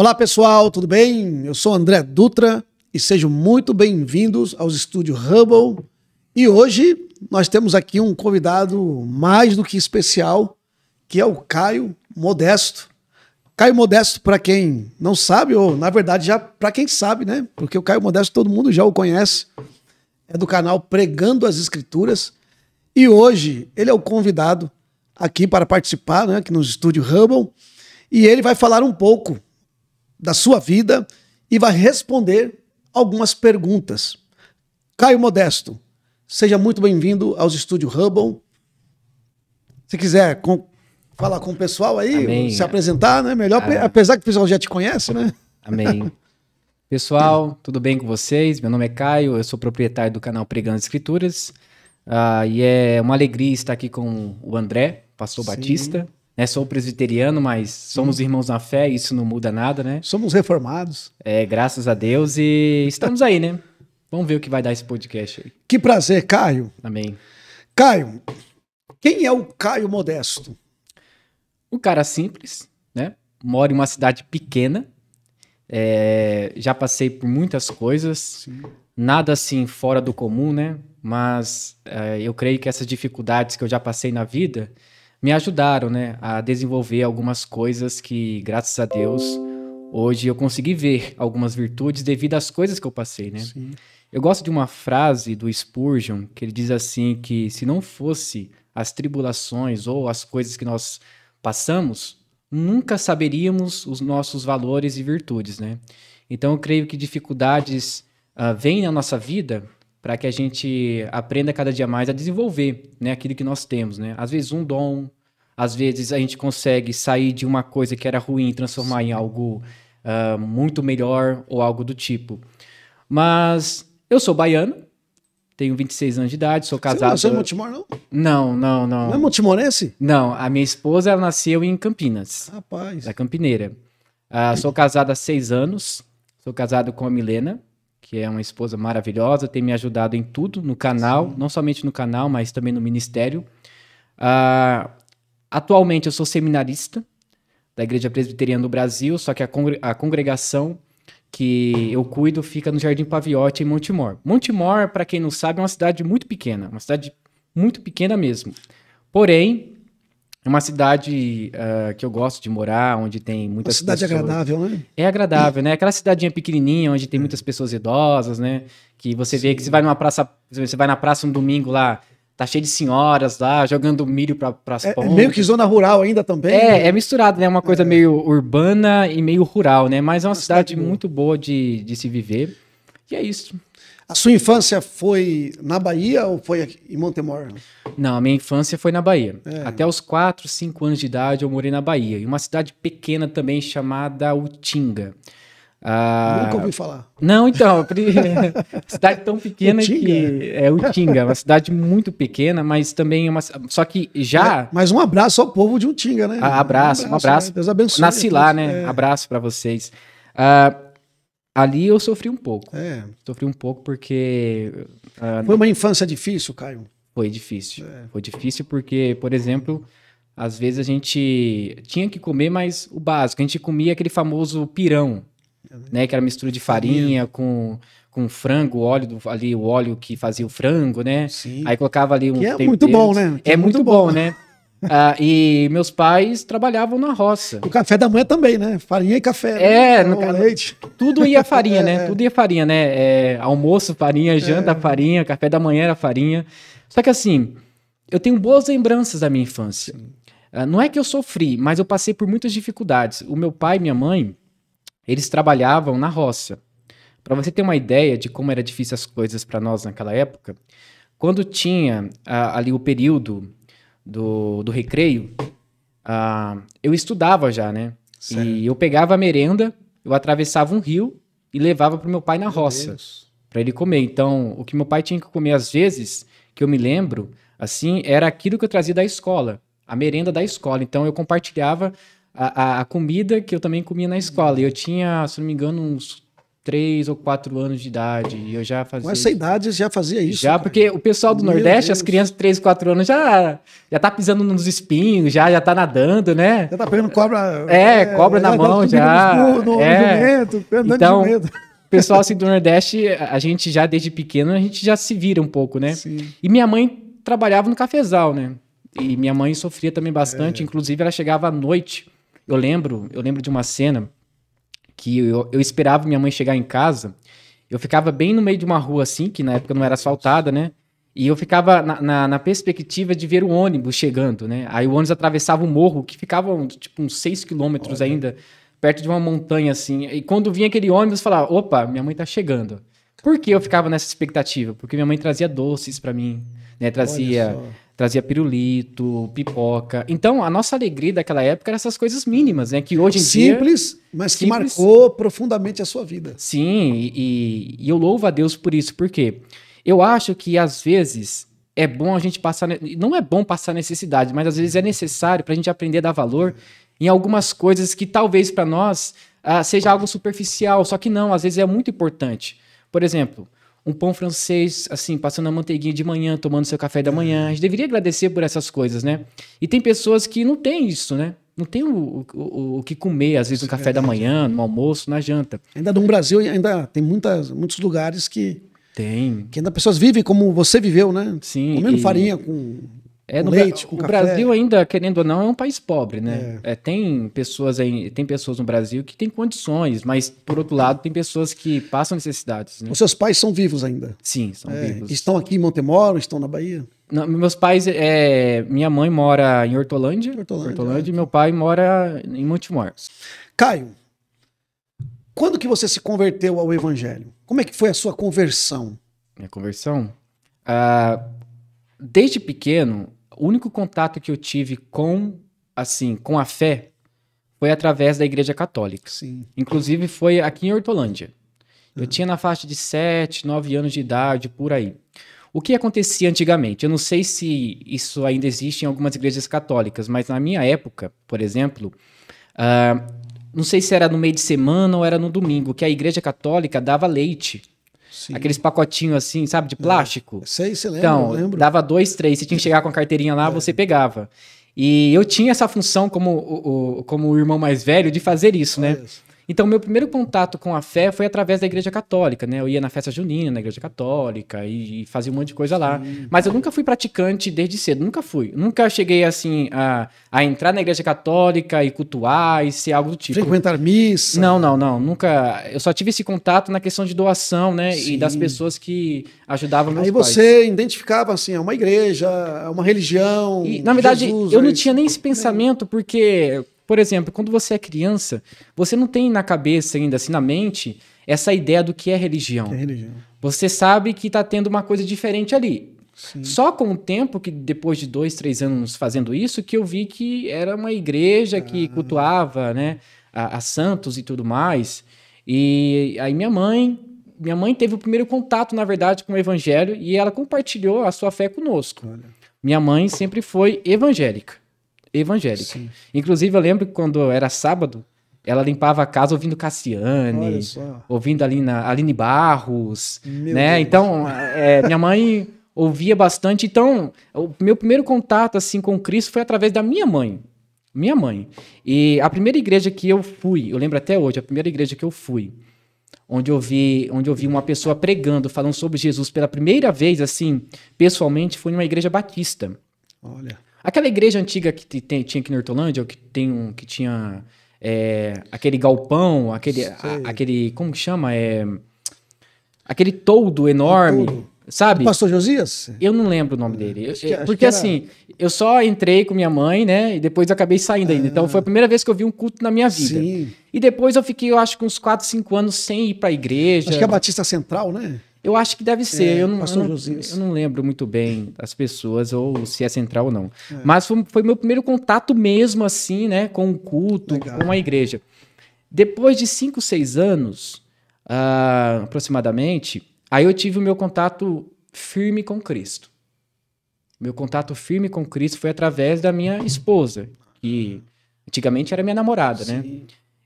Olá pessoal, tudo bem? Eu sou André Dutra e sejam muito bem-vindos aos estúdios Hubble. E hoje nós temos aqui um convidado mais do que especial, que é o Caio Modesto. Caio Modesto, para quem não sabe, ou na verdade já para quem sabe, né? Porque o Caio Modesto todo mundo já o conhece, é do canal Pregando as Escrituras. E hoje ele é o convidado aqui para participar, né? Aqui no estúdio Hubble. E ele vai falar um pouco da sua vida e vai responder algumas perguntas. Caio Modesto, seja muito bem-vindo aos Estúdio Hubble. Se quiser com, falar com o pessoal aí, Amém. se apresentar, né? Melhor, ah. apesar que o pessoal já te conhece, né? Amém. Pessoal, tudo bem com vocês? Meu nome é Caio, eu sou proprietário do canal Pregando Escrituras. Uh, e é uma alegria estar aqui com o André, pastor Sim. Batista né? Sou presbiteriano, mas somos hum. irmãos na fé, isso não muda nada, né? Somos reformados. É, graças a Deus e estamos aí, né? Vamos ver o que vai dar esse podcast aí. Que prazer, Caio. Amém. Caio, quem é o Caio Modesto? Um cara simples, né? Moro em uma cidade pequena. É, já passei por muitas coisas. Sim. Nada assim fora do comum, né? Mas é, eu creio que essas dificuldades que eu já passei na vida, me ajudaram, né, a desenvolver algumas coisas que, graças a Deus, hoje eu consegui ver algumas virtudes devido às coisas que eu passei, né? Sim. Eu gosto de uma frase do Spurgeon que ele diz assim que se não fosse as tribulações ou as coisas que nós passamos, nunca saberíamos os nossos valores e virtudes, né? Então eu creio que dificuldades uh, vêm na nossa vida para que a gente aprenda cada dia mais a desenvolver né, aquilo que nós temos. Né? Às vezes um dom, às vezes a gente consegue sair de uma coisa que era ruim e transformar Sim. em algo uh, muito melhor ou algo do tipo. Mas eu sou baiano, tenho 26 anos de idade, sou é casado. Você não é Montemor, não? Não, não, não. Não é Montimorense? Não, a minha esposa ela nasceu em Campinas. Rapaz. Da Campineira. Uh, sou casado há seis anos, sou casado com a Milena que é uma esposa maravilhosa, tem me ajudado em tudo no canal, Sim. não somente no canal, mas também no ministério. Uh, atualmente eu sou seminarista da Igreja Presbiteriana do Brasil, só que a, congre a congregação que eu cuido fica no Jardim Paviote, em Montemor. Montemor, para quem não sabe, é uma cidade muito pequena, uma cidade muito pequena mesmo. Porém, é uma cidade uh, que eu gosto de morar, onde tem muitas uma cidade pessoas... agradável, né? É agradável, é. né? Aquela cidadinha pequenininha, onde tem é. muitas pessoas idosas, né? Que você Sim. vê que você vai numa praça, você vai na praça um domingo lá, tá cheio de senhoras lá, jogando milho para as é, é, pontas. Meio que zona rural ainda também. É, né? é misturado, né? É uma coisa é. meio urbana e meio rural, né? Mas é uma, uma cidade, cidade muito boa de, de se viver. E é isso. A sua infância foi na Bahia ou foi em Montemor? Não, a minha infância foi na Bahia. É. Até os 4, 5 anos de idade eu morei na Bahia, em uma cidade pequena também chamada Utinga. Ah, Nunca ouvi falar. Não, então, cidade tão pequena Utinga? que é Utinga, é uma cidade muito pequena, mas também uma, só que já. É, mas um abraço ao povo de Utinga, né? Ah, abraço, um abraço. Um abraço. Né? Deus abençoe. Nasci lá, né? É. Abraço para vocês. Ah, ali eu sofri um pouco. É. Sofri um pouco porque. Ah, foi uma infância difícil, Caio? Foi difícil. É. Foi difícil porque, por exemplo, às vezes a gente tinha que comer mais o básico. A gente comia aquele famoso pirão, é. né? Que era mistura de farinha com, com frango, óleo ali, o óleo que fazia o frango, né? Sim. Aí colocava ali um. Que é muito bom, né? É que é, muito, muito bom né? ah, e meus pais trabalhavam na roça. O café da manhã também, né? Farinha e café. Né? É, né? no, ca... leite. Tudo ia farinha, é, né? É. Tudo ia farinha, né? É, almoço, farinha, é. janta, farinha, café da manhã era farinha. Só que assim, eu tenho boas lembranças da minha infância. Ah, não é que eu sofri, mas eu passei por muitas dificuldades. O meu pai e minha mãe, eles trabalhavam na roça. Para você ter uma ideia de como era difícil as coisas para nós naquela época, quando tinha ah, ali o período do, do recreio, uh, eu estudava já, né? E eu pegava a merenda, eu atravessava um rio e levava para meu pai na meu roça para ele comer. Então, o que meu pai tinha que comer às vezes, que eu me lembro, assim, era aquilo que eu trazia da escola, a merenda da escola. Então, eu compartilhava a, a, a comida que eu também comia na escola. E eu tinha, se não me engano, uns três ou quatro anos de idade. E eu já fazia. Com essa idade já fazia isso. Já, cara. porque o pessoal do Meu Nordeste, Deus. as crianças de 3, 4 anos, já, já tá pisando nos espinhos, já, já tá nadando, né? Já tá pegando cobra. É, é cobra na tá mão já. No, no, é. jumento, então, de medo. O pessoal assim do Nordeste, a gente já desde pequeno, a gente já se vira um pouco, né? Sim. E minha mãe trabalhava no cafezal, né? E minha mãe sofria também bastante, é. inclusive ela chegava à noite. Eu lembro, eu lembro de uma cena que eu, eu esperava minha mãe chegar em casa. Eu ficava bem no meio de uma rua assim, que na época não era asfaltada, né? E eu ficava na, na, na, perspectiva de ver o ônibus chegando, né? Aí o ônibus atravessava o morro, que ficava tipo uns 6 quilômetros ainda, perto de uma montanha, assim. E quando vinha aquele ônibus, eu falava, opa, minha mãe tá chegando. Por que eu ficava nessa expectativa? Porque minha mãe trazia doces para mim, né? Trazia trazia pirulito, pipoca. Então, a nossa alegria daquela época eram essas coisas mínimas, né? Que hoje em simples, dia... Mas simples, mas que marcou profundamente a sua vida. Sim, e, e, eu louvo a Deus por isso, porque eu acho que às vezes é bom a gente passar... Não é bom passar necessidade, mas às vezes é necessário para a gente aprender a dar valor em algumas coisas que talvez para nós ah, seja algo superficial, só que não, às vezes é muito importante. Por exemplo, um pão francês, assim, passando a manteiguinha de manhã, tomando seu café da manhã. A gente deveria agradecer por essas coisas, né? E tem pessoas que não têm isso, né? Não tem o, o, o que comer, às vezes, no café da manhã, no almoço, na janta. Ainda no Brasil, ainda tem muitas, muitos lugares que. Tem. Que ainda pessoas vivem como você viveu, né? Sim. Comendo e... farinha com é no leite, Bra com o café. Brasil ainda querendo ou não é um país pobre, né? É. É, tem pessoas aí, tem pessoas no Brasil que têm condições, mas por outro lado tem pessoas que passam necessidades. Né? Os seus pais são vivos ainda? Sim, são é, vivos. Estão aqui em Montemoro, estão na Bahia? Não, meus pais, é, minha mãe mora em Hortolândia, Hortolândia, Hortolândia e meu é. pai mora em Montemor. Caio, quando que você se converteu ao Evangelho? Como é que foi a sua conversão? Minha conversão? Ah, desde pequeno o único contato que eu tive com, assim, com a fé foi através da Igreja Católica. Sim. Inclusive foi aqui em Hortolândia. Eu uhum. tinha na faixa de 7, 9 anos de idade, por aí. O que acontecia antigamente? Eu não sei se isso ainda existe em algumas igrejas católicas, mas na minha época, por exemplo, uh, não sei se era no meio de semana ou era no domingo, que a igreja católica dava leite Sim. Aqueles pacotinhos assim, sabe, de é. plástico. É. Sei, você lembra? Então, lembro. dava dois, três. Você tinha que chegar com a carteirinha lá, é. você pegava. E eu tinha essa função como o, o, como o irmão mais velho de fazer isso, né? Isso. Então, meu primeiro contato com a fé foi através da igreja católica, né? Eu ia na festa junina, na igreja católica, e, e fazia um monte de coisa Sim. lá. Mas eu nunca fui praticante desde cedo, nunca fui. Nunca cheguei, assim, a, a entrar na igreja católica e cultuar e ser algo do tipo. Frequentar missa? Não, não, não. Nunca. Eu só tive esse contato na questão de doação, né? Sim. E das pessoas que ajudavam meus Aí pais. você identificava, assim, é uma igreja, é uma religião. E, na verdade, Jesus, eu é não tinha nem esse pensamento, porque por exemplo, quando você é criança, você não tem na cabeça ainda, assim, na mente, essa ideia do que é religião. Que é religião. Você sabe que está tendo uma coisa diferente ali. Sim. Só com o tempo, que depois de dois, três anos fazendo isso, que eu vi que era uma igreja ah. que cultuava, né, a, a, santos e tudo mais. E aí minha mãe, minha mãe teve o primeiro contato, na verdade, com o evangelho e ela compartilhou a sua fé conosco. Olha. Minha mãe sempre foi evangélica evangélica. Sim. Inclusive, eu lembro que quando era sábado, ela limpava a casa ouvindo Cassiane, ouvindo Aline, Aline Barros, Meu né? Deus. Então, é, minha mãe ouvia bastante. Então, o meu primeiro contato assim com Cristo foi através da minha mãe. Minha mãe. E a primeira igreja que eu fui, eu lembro até hoje, a primeira igreja que eu fui, onde eu vi, onde eu vi uma pessoa pregando, falando sobre Jesus pela primeira vez, assim, pessoalmente, foi numa igreja batista. Olha. Aquela igreja antiga que tem, tinha aqui no Hortolândia, que, tem um, que tinha é, aquele galpão, aquele, a, aquele. Como que chama? É, aquele toldo enorme. Sabe? O pastor Josias? Eu não lembro o nome é, dele. Eu, que, porque era... assim, eu só entrei com minha mãe, né? E depois eu acabei saindo ah. ainda. Então ah. foi a primeira vez que eu vi um culto na minha vida. Sim. E depois eu fiquei, eu acho com uns 4, 5 anos sem ir pra igreja. Acho que é a Batista Central, né? Eu acho que deve ser. É, eu, não, eu, não, eu, não, lembro muito bem as pessoas ou se é central ou não. É. Mas foi, foi, meu primeiro contato mesmo, assim, né? Com o culto, Legal. com a igreja. Depois de cinco, seis anos, uh, aproximadamente, aí eu tive o meu contato firme com Cristo. Meu contato firme com Cristo foi através da minha esposa, que antigamente era minha namorada, né? Sim. né?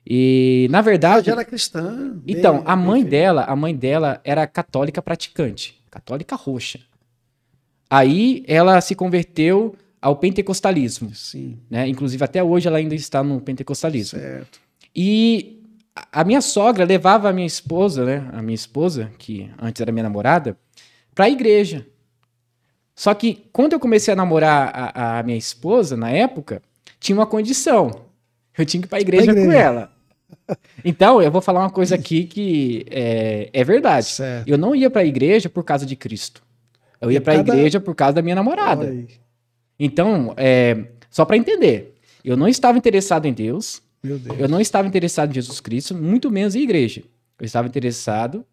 E na verdade, ela era cristã. Então, bem, a mãe bem, dela, a mãe dela era católica praticante, católica roxa. Aí ela se converteu ao pentecostalismo. Sim. Né? Inclusive até hoje ela ainda está no pentecostalismo. Certo. E a minha sogra levava a minha esposa, né, a minha esposa, que antes era minha namorada, para a igreja. Só que quando eu comecei a namorar a, a minha esposa, na época, tinha uma condição. Eu tinha que ir pra igreja, pra igreja. com ela. Então, eu vou falar uma coisa aqui que é, é verdade. Certo. Eu não ia pra igreja por causa de Cristo. Eu ia pra Cada... igreja por causa da minha namorada. Então, é, só para entender, eu não estava interessado em Deus, Deus, eu não estava interessado em Jesus Cristo, muito menos em igreja. Eu estava interessado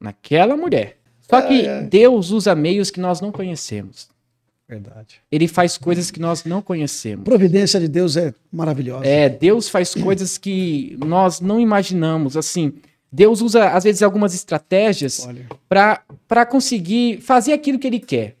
naquela mulher. Só que Deus usa meios que nós não conhecemos. Verdade. Ele faz coisas que nós não conhecemos. Providência de Deus é maravilhosa. É, Deus faz coisas que nós não imaginamos. Assim, Deus usa, às vezes, algumas estratégias para conseguir fazer aquilo que ele quer.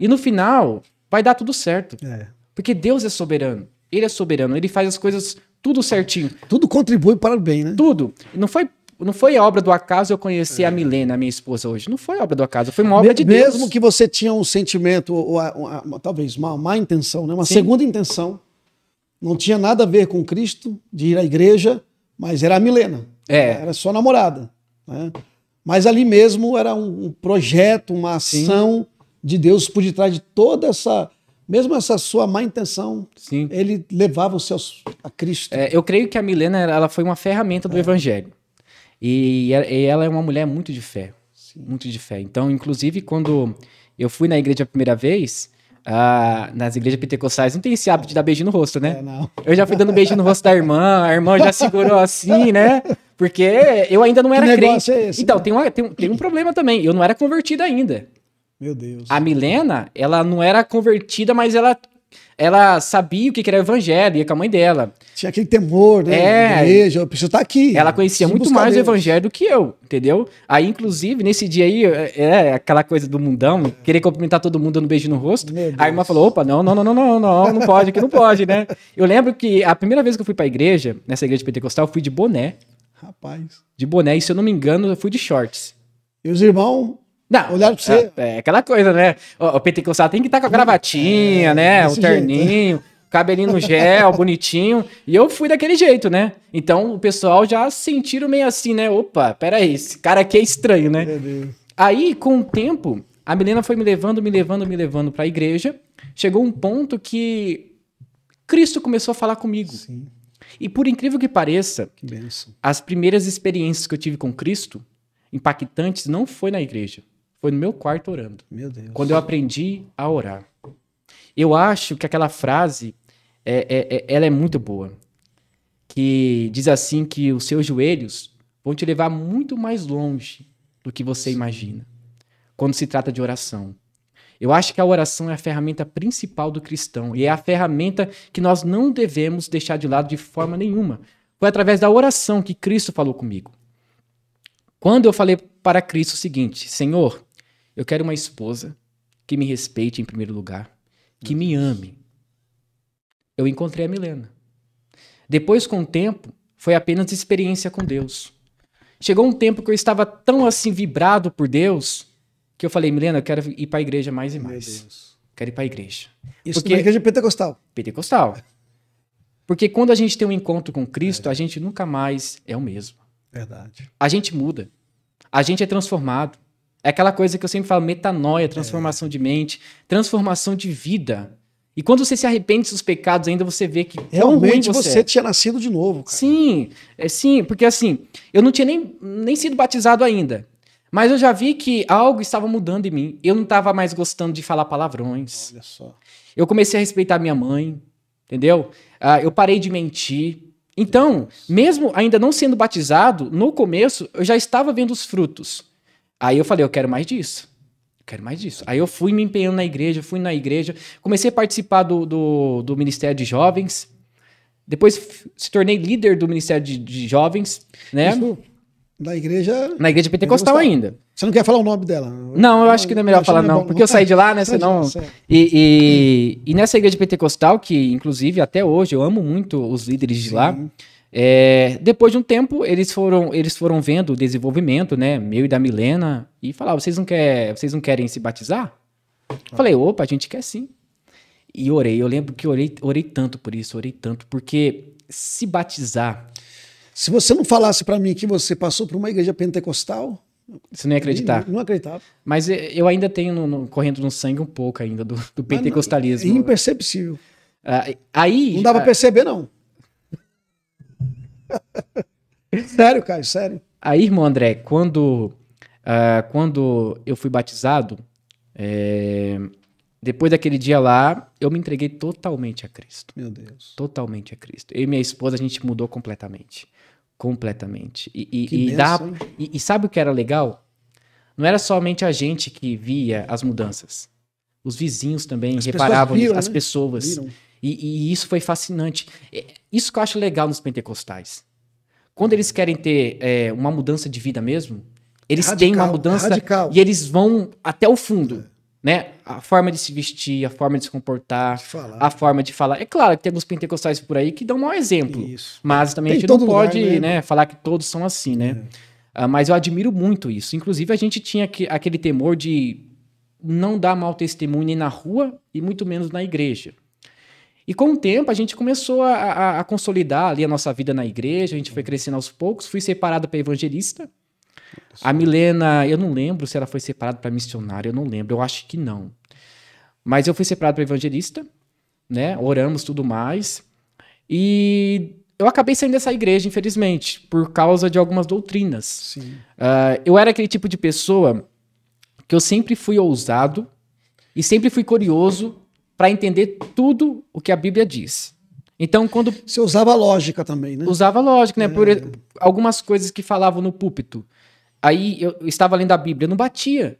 E no final, vai dar tudo certo. É. Porque Deus é soberano. Ele é soberano. Ele faz as coisas tudo certinho. Tudo contribui para o bem, né? Tudo. Não foi não foi uhum. obra do acaso eu conhecer é. a Milena, a minha esposa hoje. Não foi obra do acaso, foi uma obra Me, de Deus. Mesmo que você tinha um sentimento, ou, ou, ou, ou talvez uma má intenção, né? uma Sim. segunda intenção, não tinha nada a ver com Cristo, de ir à igreja, mas era a Milena. É. Era sua namorada. Né? Mas ali mesmo era um projeto, uma ação Sim. de Deus por detrás de toda essa. Mesmo essa sua má intenção, Sim. ele levava os seus a Cristo. É, eu creio que a Milena ela foi uma ferramenta do é. Evangelho. E, é, e ela é uma mulher muito de fé, Sim. muito de fé. Então, inclusive, quando eu fui na igreja a primeira vez, ah, nas igrejas pentecostais não tem esse hábito de dar beijinho no rosto, né? É, eu já fui dando beijo no rosto da irmã, a irmã já segurou assim, né? Porque eu ainda não era que crente. É esse, né? então, né? tem, uma, tem, tem um problema também. Eu não era convertida ainda. Meu Deus. A Milena, ela não era convertida, mas ela ela sabia o que era o evangelho, ia com a mãe dela. Tinha aquele temor, né? É. Igreja, eu preciso estar aqui. Ela conhecia muito mais Deus. o evangelho do que eu, entendeu? Aí, inclusive, nesse dia aí, é, é aquela coisa do mundão, querer cumprimentar todo mundo dando beijo no rosto. Aí uma falou: opa, não, não, não, não, não, não, não pode, aqui não pode, né? Eu lembro que a primeira vez que eu fui pra igreja, nessa igreja pentecostal, eu fui de boné. Rapaz. De boné, e se eu não me engano, eu fui de shorts. E os irmãos não, olhar pra você. É, é aquela coisa, né? O, o pentecostal tem que estar tá com a gravatinha, é, né? né? O terninho, jeito. cabelinho no gel, bonitinho. E eu fui daquele jeito, né? Então o pessoal já sentiram meio assim, né? Opa, peraí, esse cara aqui é estranho, né? Aí, com o tempo, a Milena foi me levando, me levando, me levando pra igreja. Chegou um ponto que Cristo começou a falar comigo. Sim. E por incrível que pareça, que as primeiras experiências que eu tive com Cristo, impactantes, não foi na igreja. Foi no meu quarto orando. Meu Deus. Quando eu aprendi a orar. Eu acho que aquela frase, é, é, é, ela é muito boa. Que diz assim que os seus joelhos vão te levar muito mais longe do que você imagina. Quando se trata de oração. Eu acho que a oração é a ferramenta principal do cristão e é a ferramenta que nós não devemos deixar de lado de forma nenhuma. Foi através da oração que Cristo falou comigo. Quando eu falei para Cristo o seguinte: Senhor, eu quero uma esposa que me respeite em primeiro lugar, que me ame. Eu encontrei a Milena. Depois, com o tempo, foi apenas experiência com Deus. Chegou um tempo que eu estava tão assim vibrado por Deus que eu falei, Milena, eu quero ir para a igreja mais e mais. Quero ir para a igreja. Isso Porque... na igreja pentecostal. Pentecostal. Porque quando a gente tem um encontro com Cristo, é. a gente nunca mais é o mesmo. Verdade. A gente muda. A gente é transformado. É aquela coisa que eu sempre falo, metanoia, é. transformação é. de mente, transformação de vida. E quando você se arrepende dos seus pecados, ainda você vê que realmente você, você é. tinha nascido de novo. Cara. Sim, é sim, porque assim, eu não tinha nem, nem sido batizado ainda. Mas eu já vi que algo estava mudando em mim. Eu não estava mais gostando de falar palavrões. Olha só. Eu comecei a respeitar minha mãe, entendeu? Ah, eu parei de mentir. Então, mesmo ainda não sendo batizado, no começo eu já estava vendo os frutos. Aí eu falei, eu quero mais disso. Eu quero mais disso. Aí eu fui me empenhando na igreja, fui na igreja, comecei a participar do, do, do Ministério de Jovens. Depois se tornei líder do Ministério de, de Jovens, né? Isso. Na igreja. Na igreja pentecostal ainda. Você não quer falar o nome dela? Não, eu acho que não é melhor falar, não, é porque eu saí de lá, né? Senão. E, e, e nessa igreja pentecostal, que inclusive até hoje eu amo muito os líderes de lá. É, depois de um tempo, eles foram, eles foram vendo o desenvolvimento, né? Meu e da Milena, e falaram: vocês não, vocês não querem se batizar? Ah. Falei, opa, a gente quer sim. E orei, eu lembro que orei, orei tanto por isso, orei tanto, porque se batizar. Se você não falasse para mim que você passou por uma igreja pentecostal, você não ia acreditar. Não, não acreditava. Mas eh, eu ainda tenho no, no, correndo no sangue um pouco ainda do, do pentecostalismo. Não, é imperceptível. Ah, aí, não dava pra perceber, não. sério, cara, sério. Aí, irmão André, quando, uh, quando eu fui batizado, é, depois daquele dia lá, eu me entreguei totalmente a Cristo. Meu Deus. Totalmente a Cristo. Eu e minha esposa, a gente mudou completamente. Completamente. E, e, e, dá, e, e sabe o que era legal? Não era somente a gente que via as mudanças. Os vizinhos também as reparavam, pessoas viram, as né? pessoas. Viram. E, e isso foi fascinante. É, isso que eu acho legal nos pentecostais. Quando eles querem ter é, uma mudança de vida mesmo, eles radical, têm uma mudança radical. e eles vão até o fundo. É. Né? A forma de se vestir, a forma de se comportar, a forma de falar. É claro que tem alguns pentecostais por aí que dão um mau exemplo. Isso. Mas também tem a gente não pode né? né, falar que todos são assim, né? É. Ah, mas eu admiro muito isso. Inclusive, a gente tinha que, aquele temor de não dar mau testemunho nem na rua e muito menos na igreja. E com o tempo a gente começou a, a, a consolidar ali a nossa vida na igreja, a gente foi uhum. crescendo aos poucos, fui separado para evangelista. A Milena, eu não lembro se ela foi separada para missionária, eu não lembro, eu acho que não. Mas eu fui separado para evangelista, né? Oramos tudo mais. E eu acabei saindo dessa igreja, infelizmente, por causa de algumas doutrinas. Uh, eu era aquele tipo de pessoa que eu sempre fui ousado e sempre fui curioso para entender tudo o que a Bíblia diz. Então, quando. Você usava lógica também, né? Usava lógica, né? É. Por algumas coisas que falavam no púlpito. Aí eu estava lendo a Bíblia, não batia.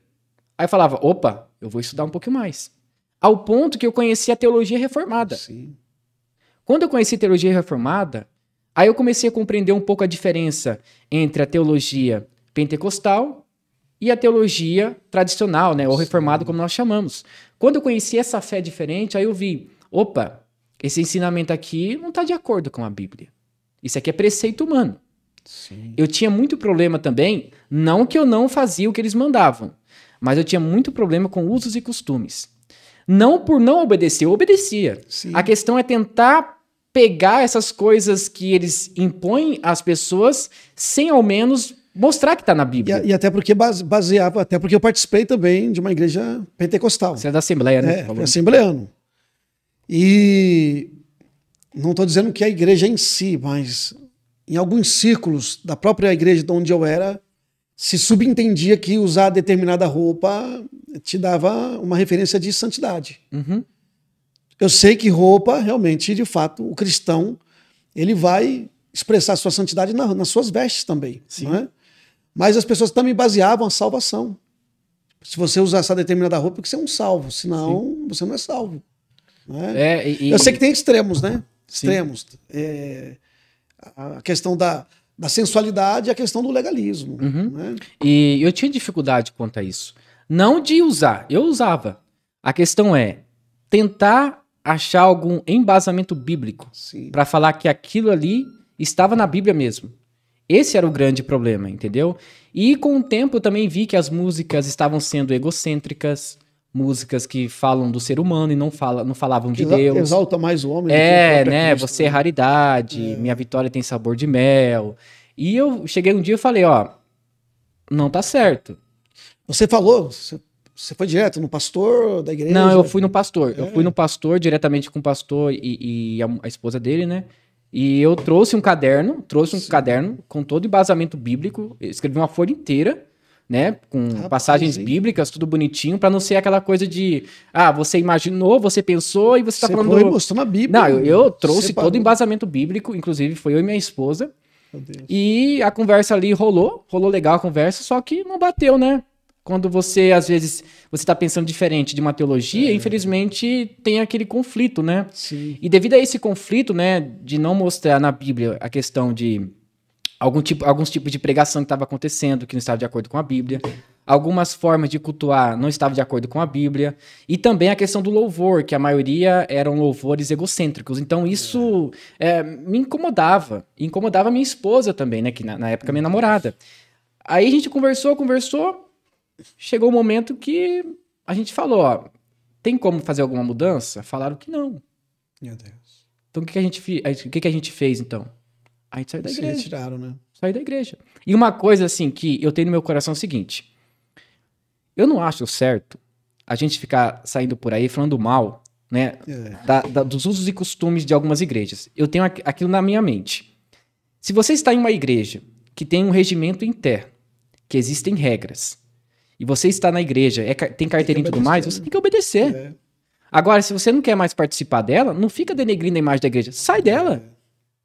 Aí eu falava, opa, eu vou estudar um pouco mais. Ao ponto que eu conheci a teologia reformada. Sim. Quando eu conheci a teologia reformada, aí eu comecei a compreender um pouco a diferença entre a teologia pentecostal e a teologia tradicional, né? Ou reformada, como nós chamamos. Quando eu conheci essa fé diferente, aí eu vi, opa, esse ensinamento aqui não está de acordo com a Bíblia. Isso aqui é preceito humano. Sim. Eu tinha muito problema também, não que eu não fazia o que eles mandavam, mas eu tinha muito problema com usos e costumes. Não por não obedecer, eu obedecia. Sim. A questão é tentar pegar essas coisas que eles impõem às pessoas sem ao menos mostrar que está na Bíblia. E, e, até porque baseava, até porque eu participei também de uma igreja pentecostal. Você é da Assembleia, né? É, assembleano. E não estou dizendo que a igreja em si, mas em alguns círculos da própria igreja de onde eu era, se subentendia que usar determinada roupa te dava uma referência de santidade. Uhum. Eu sei que roupa, realmente, de fato, o cristão, ele vai expressar sua santidade na, nas suas vestes também. Sim. Não é? Mas as pessoas também baseavam a salvação. Se você usar essa determinada roupa, é você é um salvo. Senão, Sim. você não é salvo. Né? É, e, Eu sei que tem extremos, né? Extremos. É, a questão da, da sensualidade e a questão do legalismo. Uhum. Né? E eu tinha dificuldade quanto a isso. Não de usar, eu usava. A questão é tentar achar algum embasamento bíblico para falar que aquilo ali estava na Bíblia mesmo. Esse era o grande problema, entendeu? E com o tempo eu também vi que as músicas estavam sendo egocêntricas, músicas que falam do ser humano e não, fala, não falavam de Exa Deus. Exalta mais o homem. É, do que é, o né? Cristo, você é né? é raridade, é. minha vitória tem sabor de mel. E eu cheguei um dia e falei, ó, não tá certo. Você falou, você, foi direto no pastor da igreja? Não, eu fui no pastor. É. Eu fui no pastor, diretamente com o pastor e, e a, a esposa dele, né? E eu trouxe um caderno, trouxe um Sim. caderno com todo embasamento bíblico, escrevi uma folha inteira, né, com passagens bíblicas, tudo bonitinho, para não ser aquela coisa de, ah, você imaginou, você pensou e você tá você falando... Você mostrou na Bíblia. Não, eu, eu trouxe todo todo embasamento bíblico, inclusive foi eu e minha esposa, e a conversa ali rolou, rolou legal a conversa, só que não bateu, né? quando você, às vezes, você está pensando diferente de uma teologia, é. infelizmente tem aquele conflito, né? Sim. E devido a esse conflito, né, de não mostrar na Bíblia a questão de algum tipo, alguns tipos de pregação que estava acontecendo, que não estava de acordo com a Bíblia, algumas formas de cultuar não estavam de acordo com a Bíblia, e também a questão do louvor, que a maioria eram louvores egocêntricos. Então isso é. É, me incomodava, incomodava minha esposa também, né, que na, na época minha namorada. Aí a gente conversou, conversou, chegou o um momento que a gente falou, ó, tem como fazer alguma mudança? Falaram que não. Meu Deus. Então o que, que, a, gente, o que, que a gente fez então? A gente saiu da Se igreja. Se retiraram, né? Saiu da igreja. E uma coisa assim que eu tenho no meu coração é o seguinte: eu não acho certo a gente ficar saindo por aí falando mal, né, é. da, da, dos usos e costumes de algumas igrejas. Eu tenho aquilo na minha mente. Se você está em uma igreja que tem um regimento interno, que existem regras, e você está na igreja, é, tem carteirinha e tudo mais, você tem que obedecer. É. Agora, se você não quer mais participar dela, não fica denegrindo a imagem da igreja. Sai dela.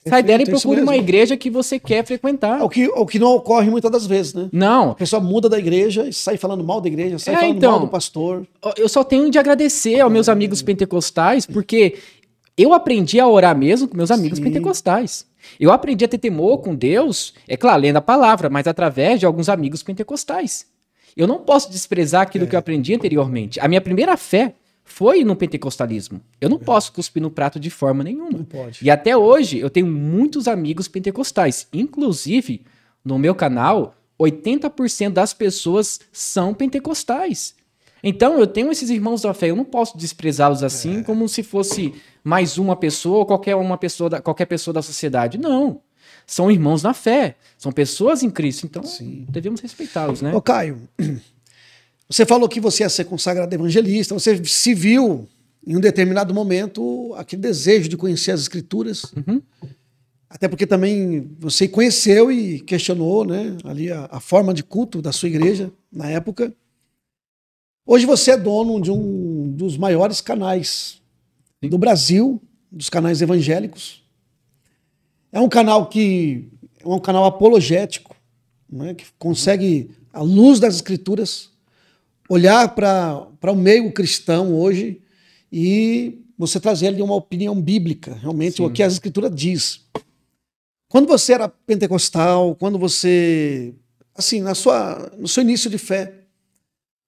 É. Sai dela e é procura uma igreja que você quer frequentar. É o que, é o que não ocorre muitas das vezes, né? Não. A pessoa muda da igreja e sai falando mal da igreja, sai falando então, mal do pastor. Eu só tenho de agradecer aos meus amigos pentecostais, porque eu aprendi a orar mesmo com meus amigos Sim. pentecostais. Eu aprendi a ter temor com Deus, é claro, lendo a palavra, mas através de alguns amigos pentecostais. Eu não posso desprezar aquilo é. que eu aprendi anteriormente. A minha primeira fé foi no pentecostalismo. Eu não é. posso cuspir no prato de forma nenhuma. Não pode. E até hoje eu tenho muitos amigos pentecostais. Inclusive, no meu canal, 80% das pessoas são pentecostais. Então eu tenho esses irmãos da fé, eu não posso desprezá-los assim é. como se fosse mais uma pessoa ou qualquer uma pessoa da, qualquer pessoa da sociedade. Não são irmãos na fé, são pessoas em Cristo, então Sim. devemos respeitá-los, né? Ô Caio, você falou que você ia ser consagrado evangelista, você se viu em um determinado momento aquele desejo de conhecer as escrituras, uhum. até porque também você conheceu e questionou, né, ali a, a forma de culto da sua igreja na época. Hoje você é dono de um dos maiores canais Sim. do Brasil, dos canais evangélicos. É um canal que é um canal apologético, né, que consegue, à luz das escrituras, olhar para o meio cristão hoje e você trazer ali uma opinião bíblica, realmente Sim. o que as escrituras diz. Quando você era pentecostal, quando você, assim, na sua, no seu início de fé,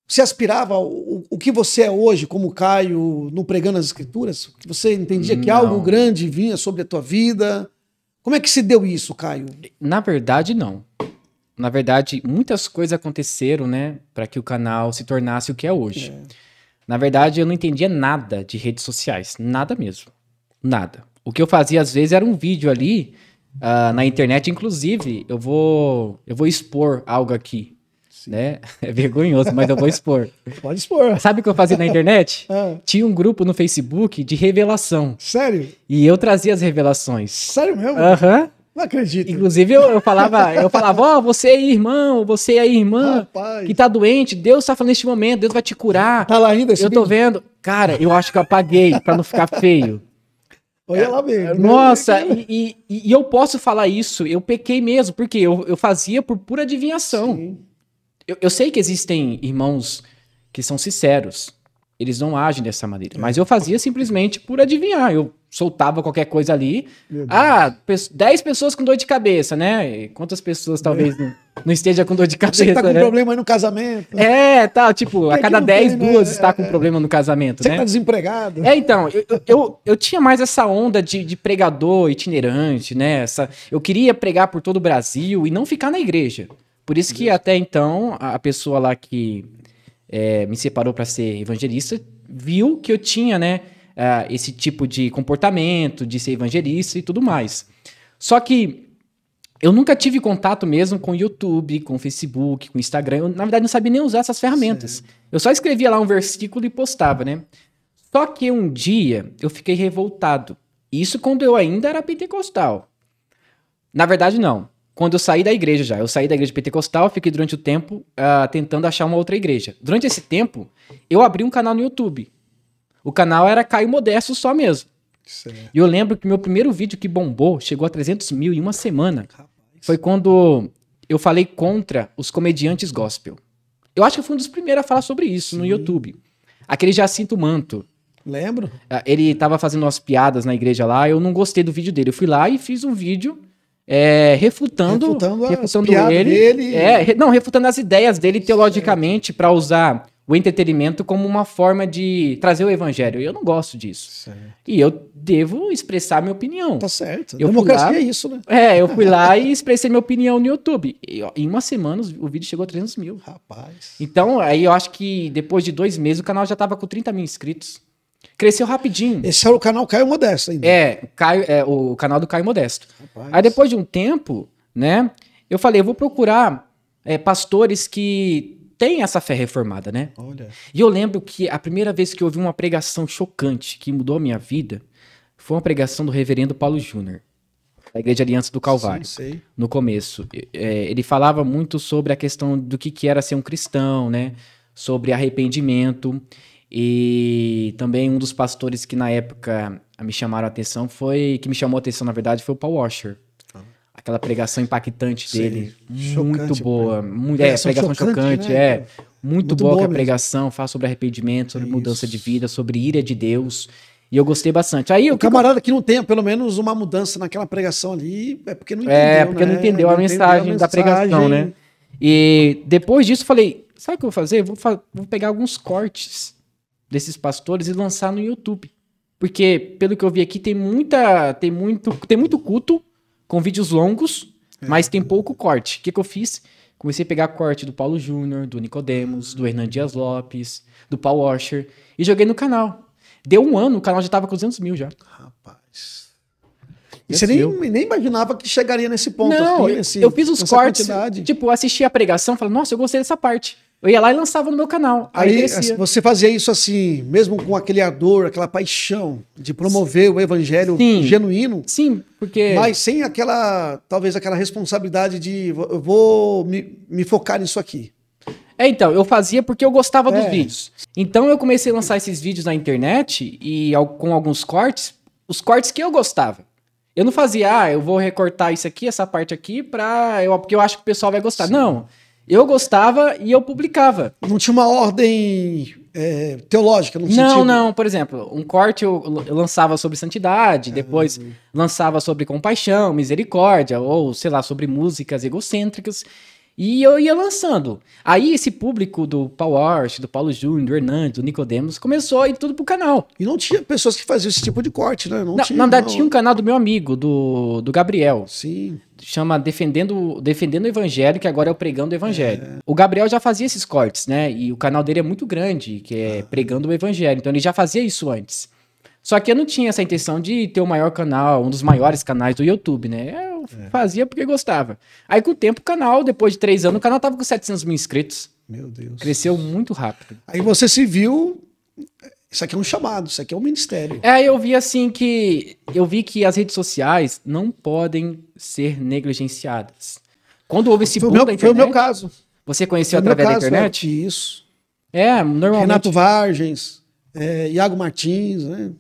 você aspirava o, o que você é hoje, como Caio, no pregando as escrituras? Você entendia que hum, algo grande vinha sobre a tua vida? Como é que se deu isso, Caio? Na verdade, não. Na verdade, muitas coisas aconteceram, né, para que o canal se tornasse o que é hoje. É. Na verdade, eu não entendia nada de redes sociais, nada mesmo, nada. O que eu fazia às vezes era um vídeo ali uh, na internet, inclusive. Eu vou, eu vou expor algo aqui né? É vergonhoso, mas eu vou expor. Pode expor. Sabe o que eu fazia na internet? ah. Tinha um grupo no Facebook de revelação. Sério? E eu trazia as revelações. Sério mesmo? Aham. Uhum. Não acredito. Inclusive, eu, eu falava, eu falava, ó, oh, você aí, irmão, você aí, irmã, Rapaz. que tá doente, Deus tá falando neste momento, Deus vai te curar. Tá lá ainda esse Eu vídeo? tô vendo. Cara, eu acho que eu apaguei pra não ficar feio. Olha lá mesmo. É, nossa, e, e, e, eu posso falar isso, eu pequei mesmo, porque eu, eu fazia por pura adivinhação. Sim. Eu, eu sei que existem irmãos que são sinceros, eles não agem dessa maneira. Mas eu fazia simplesmente por adivinhar. Eu soltava qualquer coisa ali. Ah, 10 pessoas com dor de cabeça, né? E quantas pessoas talvez é. não, não esteja com dor de cabeça? Você que tá com né? problema aí no casamento. É, tá. Tipo, a cada 10, né? duas né? está com é, é. problema no casamento. Você né? tá desempregado. É, então. Eu, eu, eu tinha mais essa onda de, de pregador itinerante, né? Essa, eu queria pregar por todo o Brasil e não ficar na igreja. Por isso que até então a pessoa lá que é, me separou para ser evangelista viu que eu tinha, né, uh, esse tipo de comportamento, de ser evangelista e tudo mais. Só que eu nunca tive contato mesmo com YouTube, com Facebook, com Instagram. Eu, na verdade, não sabia nem usar essas ferramentas. Eu só escrevia lá um versículo e postava, né? Só que um dia eu fiquei revoltado. Isso quando eu ainda era pentecostal. Na verdade, não quando eu saí da igreja já. Eu saí da igreja pentecostal, fiquei durante o tempo uh, tentando achar uma outra igreja. Durante esse tempo, eu abri um canal no YouTube. O canal era Caio Modesto só mesmo. Certo. E eu lembro que meu primeiro vídeo que bombou, chegou a 300 mil em uma semana, foi quando eu falei contra os comediantes gospel. Eu acho que eu fui um dos primeiros a falar sobre isso Sim. no YouTube. Aquele Jacinto Manto. Lembro. Ah, ele tava fazendo umas piadas na igreja lá, eu não gostei do vídeo dele. Eu fui lá e fiz um vídeo é, refutando, refutando, refutando ele, dele. É, não, refutando as ideias dele Isso teologicamente é. para usar o entretenimento como uma forma de trazer o evangelho. Eu não gosto disso. Certo. E eu devo expressar minha opinião. Tá certo. Eu Democracia lá, é isso, né? É, eu fui lá e expressei minha opinião no YouTube. E, ó, em uma semana o vídeo chegou a 300 mil. Rapaz. Então, aí eu acho que depois de dois meses o canal já tava com 30 mil inscritos. Cresceu rapidinho. Esse era é o canal Caio Modesto ainda. É, Caio, é o canal do Caio Modesto. Rapaz. Aí depois de um tempo, né, eu falei, eu vou procurar é, pastores que têm essa fé reformada, né? Olha. E eu lembro que a primeira vez que eu ouvi uma pregação chocante que mudou a minha vida foi uma pregação do reverendo Paulo Júnior, da Igreja Aliança do Calvário. Sim, sei. No começo. É, ele falava muito sobre a questão do que, que era ser um cristão, né? Sobre arrependimento. E também um dos pastores que na época me chamaram a atenção foi. Que me chamou a atenção, na verdade, foi o Paul Washer. Ah. Aquela pregação impactante Sim. dele. Chocante, muito boa. Muito, é, pregação chocante, chocante né? é. Muito, muito boa, que a pregação fala sobre arrependimento, sobre Isso. mudança de vida, sobre ira de Deus. E eu gostei bastante. Aí o camarada que não tem pelo menos uma mudança naquela pregação ali é porque não é, entendeu. É, porque né? não entendeu, não a, mensagem a mensagem da pregação, né? E depois disso falei, sabe o que eu vou fazer? Vou, fa vou pegar alguns cortes desses pastores e lançar no YouTube. Porque, pelo que eu vi aqui, tem muita. Tem muito, tem muito culto com vídeos longos, é. mas tem pouco corte. O que, que eu fiz? Comecei a pegar corte do Paulo Júnior, do Nicodemos, do Hernan Dias Lopes, do Paul Washer e joguei no canal. Deu um ano, o canal já tava com 200 mil já. Rapaz. E você nem, nem imaginava que chegaria nesse ponto. Não, assim, eu, fiz os cortes. Quantidade. Tipo, assisti a pregação, falei, nossa, eu gostei dessa parte. Eu ia lá e lançava no meu canal. Aí, aí assim, você fazia isso assim, mesmo com aquele ardor, aquela paixão de promover o evangelho Sim. genuíno. Sim, porque. Mas sem aquela, talvez aquela responsabilidade de eu vou me, me focar nisso aqui. É, então, eu fazia porque eu gostava é. dos vídeos. Então eu comecei a lançar esses vídeos na internet e com alguns cortes, os cortes que eu gostava. Eu não fazia, ah, eu vou recortar isso aqui, essa parte aqui, pra eu, porque eu acho que o pessoal vai gostar. Sim. Não. Eu gostava e eu publicava. Não tinha uma ordem é, teológica, não Não, sentido. não. Por exemplo, um corte eu, lançava sobre santidade, ah. depois lançava sobre compaixão, misericórdia, ou sei lá, sobre músicas egocêntricas. E eu ia lançando. Aí esse público do Paulo Arce, do Paulo Júnior, do Hernandes, do Nicodemos, começou a ir tudo pro canal. E não tinha pessoas que faziam esse tipo de corte, né? Não, não tinha, nada. não. tinha um canal do meu amigo, do, do Gabriel. Sim. Chama Defendendo, Defendendo o Evangelho, que agora é o Pregando o Evangelho. É. O Gabriel já fazia esses cortes, né? E o canal dele é muito grande, que é ah. Pregando o Evangelho. Então ele já fazia isso antes. Só que eu não tinha essa intenção de ter o maior canal, um dos maiores canais do YouTube, né? Eu é. fazia porque gostava. Aí com o tempo o canal, depois de três anos, o canal tava com 700 mil inscritos. Meu Deus. Cresceu muito rápido. Aí você se viu isso aqui é um chamado, isso aqui é um ministério. É, eu vi assim que eu vi que as redes sociais não podem ser negligenciadas. Quando houve esse foi boom meu, da internet, foi o meu caso. Você conheceu através caso, da é, internet? É, isso. É, normalmente. Renato Vargens, é, Iago Martins, né?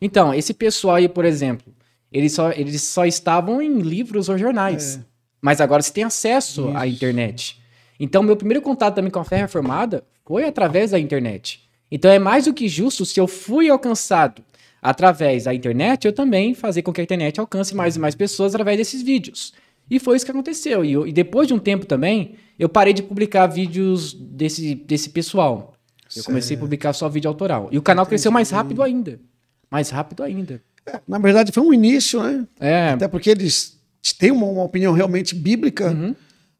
Então, esse pessoal aí, por exemplo, eles só, eles só estavam em livros ou jornais. É. Mas agora você tem acesso Isso. à internet. Então, meu primeiro contato também com a fé reformada foi através da internet. Então, é mais do que justo se eu fui alcançado através da internet, eu também fazer com que a internet alcance mais e mais pessoas através desses vídeos. E foi isso que aconteceu. E, eu, e depois de um tempo também, eu parei de publicar vídeos desse, desse pessoal. Eu certo. comecei a publicar só vídeo autoral. E o canal Entendi. cresceu mais rápido ainda mais rápido ainda. É, na verdade, foi um início, né? É. Até porque eles têm uma, uma opinião realmente bíblica uhum.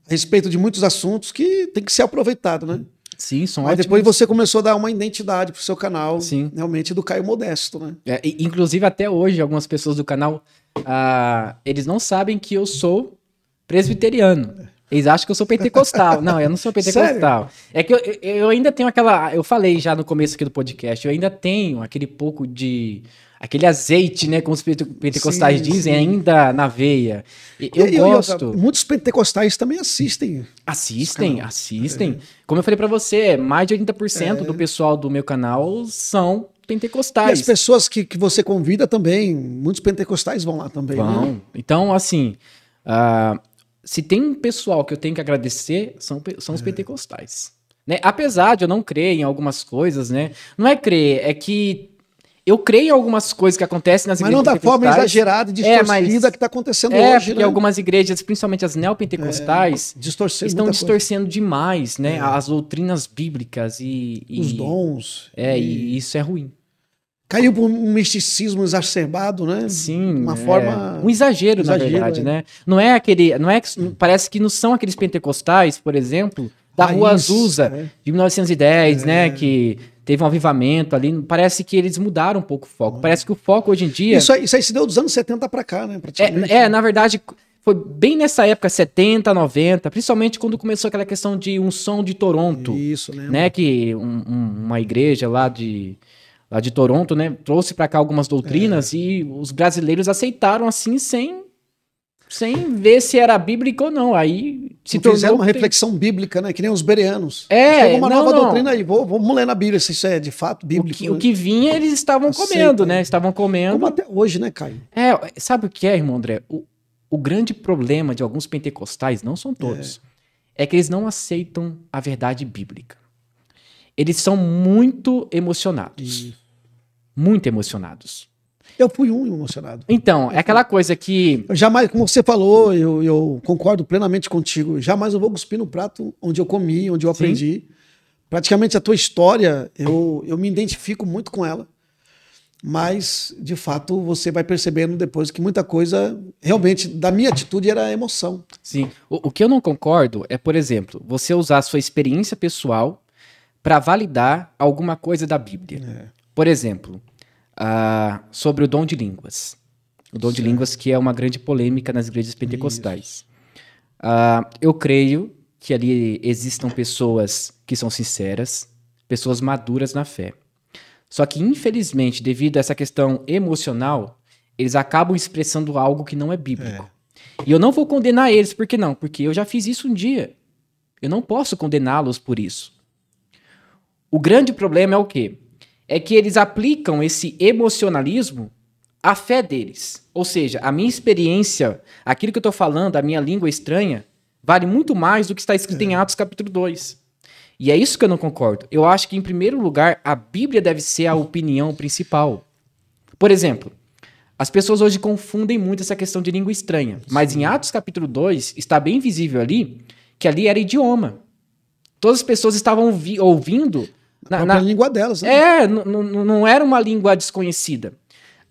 a respeito de muitos assuntos que tem que ser aproveitado, né? Sim, são Aí ótimos. depois você começou a dar uma identidade pro seu canal, Sim. realmente do Caio Modesto, né? É, e, inclusive até hoje algumas pessoas do canal, ah, eles não sabem que eu sou presbiteriano. É. Eles acham que eu sou pentecostal. não, eu não sou pentecostal. Sério? É que eu, eu ainda tenho aquela. Eu falei já no começo aqui do podcast, eu ainda tenho aquele pouco de aquele azeite, né, como os pentecostais sim, dizem, sim. ainda na veia. Eu e, gosto. muitos pentecostais também assistem. Assistem, assistem. É. Como eu falei para você, mais de 80% é. do pessoal do meu canal são pentecostais. E as pessoas que, que você convida também, muitos pentecostais vão lá também. Né? Vão. Né? Então, assim, uh, se tem um pessoal que eu tenho que agradecer, são, são os pentecostais. Né? Apesar de eu não crer em algumas coisas, né? Não é crer, é que eu creio em algumas coisas que acontecem nas mas igrejas. Mas não da forma exagerada, é, distorcida é, mas, que está acontecendo é, hoje. Porque né? algumas igrejas, principalmente as neopentecostais, é, distorcendo estão distorcendo coisa. demais né, é. as doutrinas bíblicas e, e, Os dons. É, e, e isso é ruim. Caiu por um misticismo exacerbado, né? Sim. Uma é... forma. Um exagero, exagero, na verdade, é. né? Não é aquele. Não é, parece que não são aqueles pentecostais, por exemplo, da ah, Rua Azusa, é. de 1910, né? É. Que teve um avivamento ali. Parece que eles mudaram um pouco o foco. Parece que o foco hoje em dia. Isso aí, isso aí se deu dos anos 70 para cá, né? É, é, na verdade, foi bem nessa época, 70, 90, principalmente quando começou aquela questão de um som de Toronto. Isso, né? né? Que um, um, uma igreja lá de lá de Toronto, né, trouxe para cá algumas é. doutrinas é. e os brasileiros aceitaram assim sem sem ver se era bíblico ou não. Aí se não fizeram uma reflexão bíblica, né? Que nem os bereanos. É, Chegou uma não, nova não. doutrina aí, vou, vamos ler na Bíblia se isso é de fato bíblico. O que, né? o que vinha eles estavam Aceita. comendo, né, né? Estavam comendo. Como até hoje, né, Caio? É, sabe o que é, irmão André? O, o grande problema de alguns pentecostais, não são todos, é. é que eles não aceitam a verdade bíblica. Eles são muito emocionados. Isso. Muito emocionados. Eu fui um emocionado. Então, eu é fui. aquela coisa que. Eu jamais, como você falou, eu, eu, concordo plenamente contigo. Jamais eu vou cuspir no prato onde eu comi, onde eu aprendi. Sim. Praticamente a tua história, eu, eu me identifico muito com ela. Mas, de fato, você vai percebendo depois que muita coisa, realmente, da minha atitude era emoção. Sim. O, o que eu não concordo é, por exemplo, você usar a sua experiência pessoal para validar alguma coisa da Bíblia. É. Por exemplo, uh, sobre o dom de línguas. O dom certo. de línguas que é uma grande polêmica nas igrejas pentecostais. Uh, eu creio que ali existam pessoas que são sinceras, pessoas maduras na fé. Só que, infelizmente, devido a essa questão emocional, eles acabam expressando algo que não é bíblico. É. E eu não vou condenar eles, por que não? Porque eu já fiz isso um dia. Eu não posso condená-los por isso. O grande problema é o quê? É que eles aplicam esse emocionalismo à fé deles. Ou seja, a minha experiência, aquilo que eu estou falando, a minha língua estranha, vale muito mais do que está escrito é. em Atos capítulo 2. E é isso que eu não concordo. Eu acho que, em primeiro lugar, a Bíblia deve ser a opinião principal. Por exemplo, as pessoas hoje confundem muito essa questão de língua estranha. Mas em Atos capítulo 2, está bem visível ali que ali era idioma. Todas as pessoas estavam ouvindo na, na língua delas. Né? É, não era uma língua desconhecida.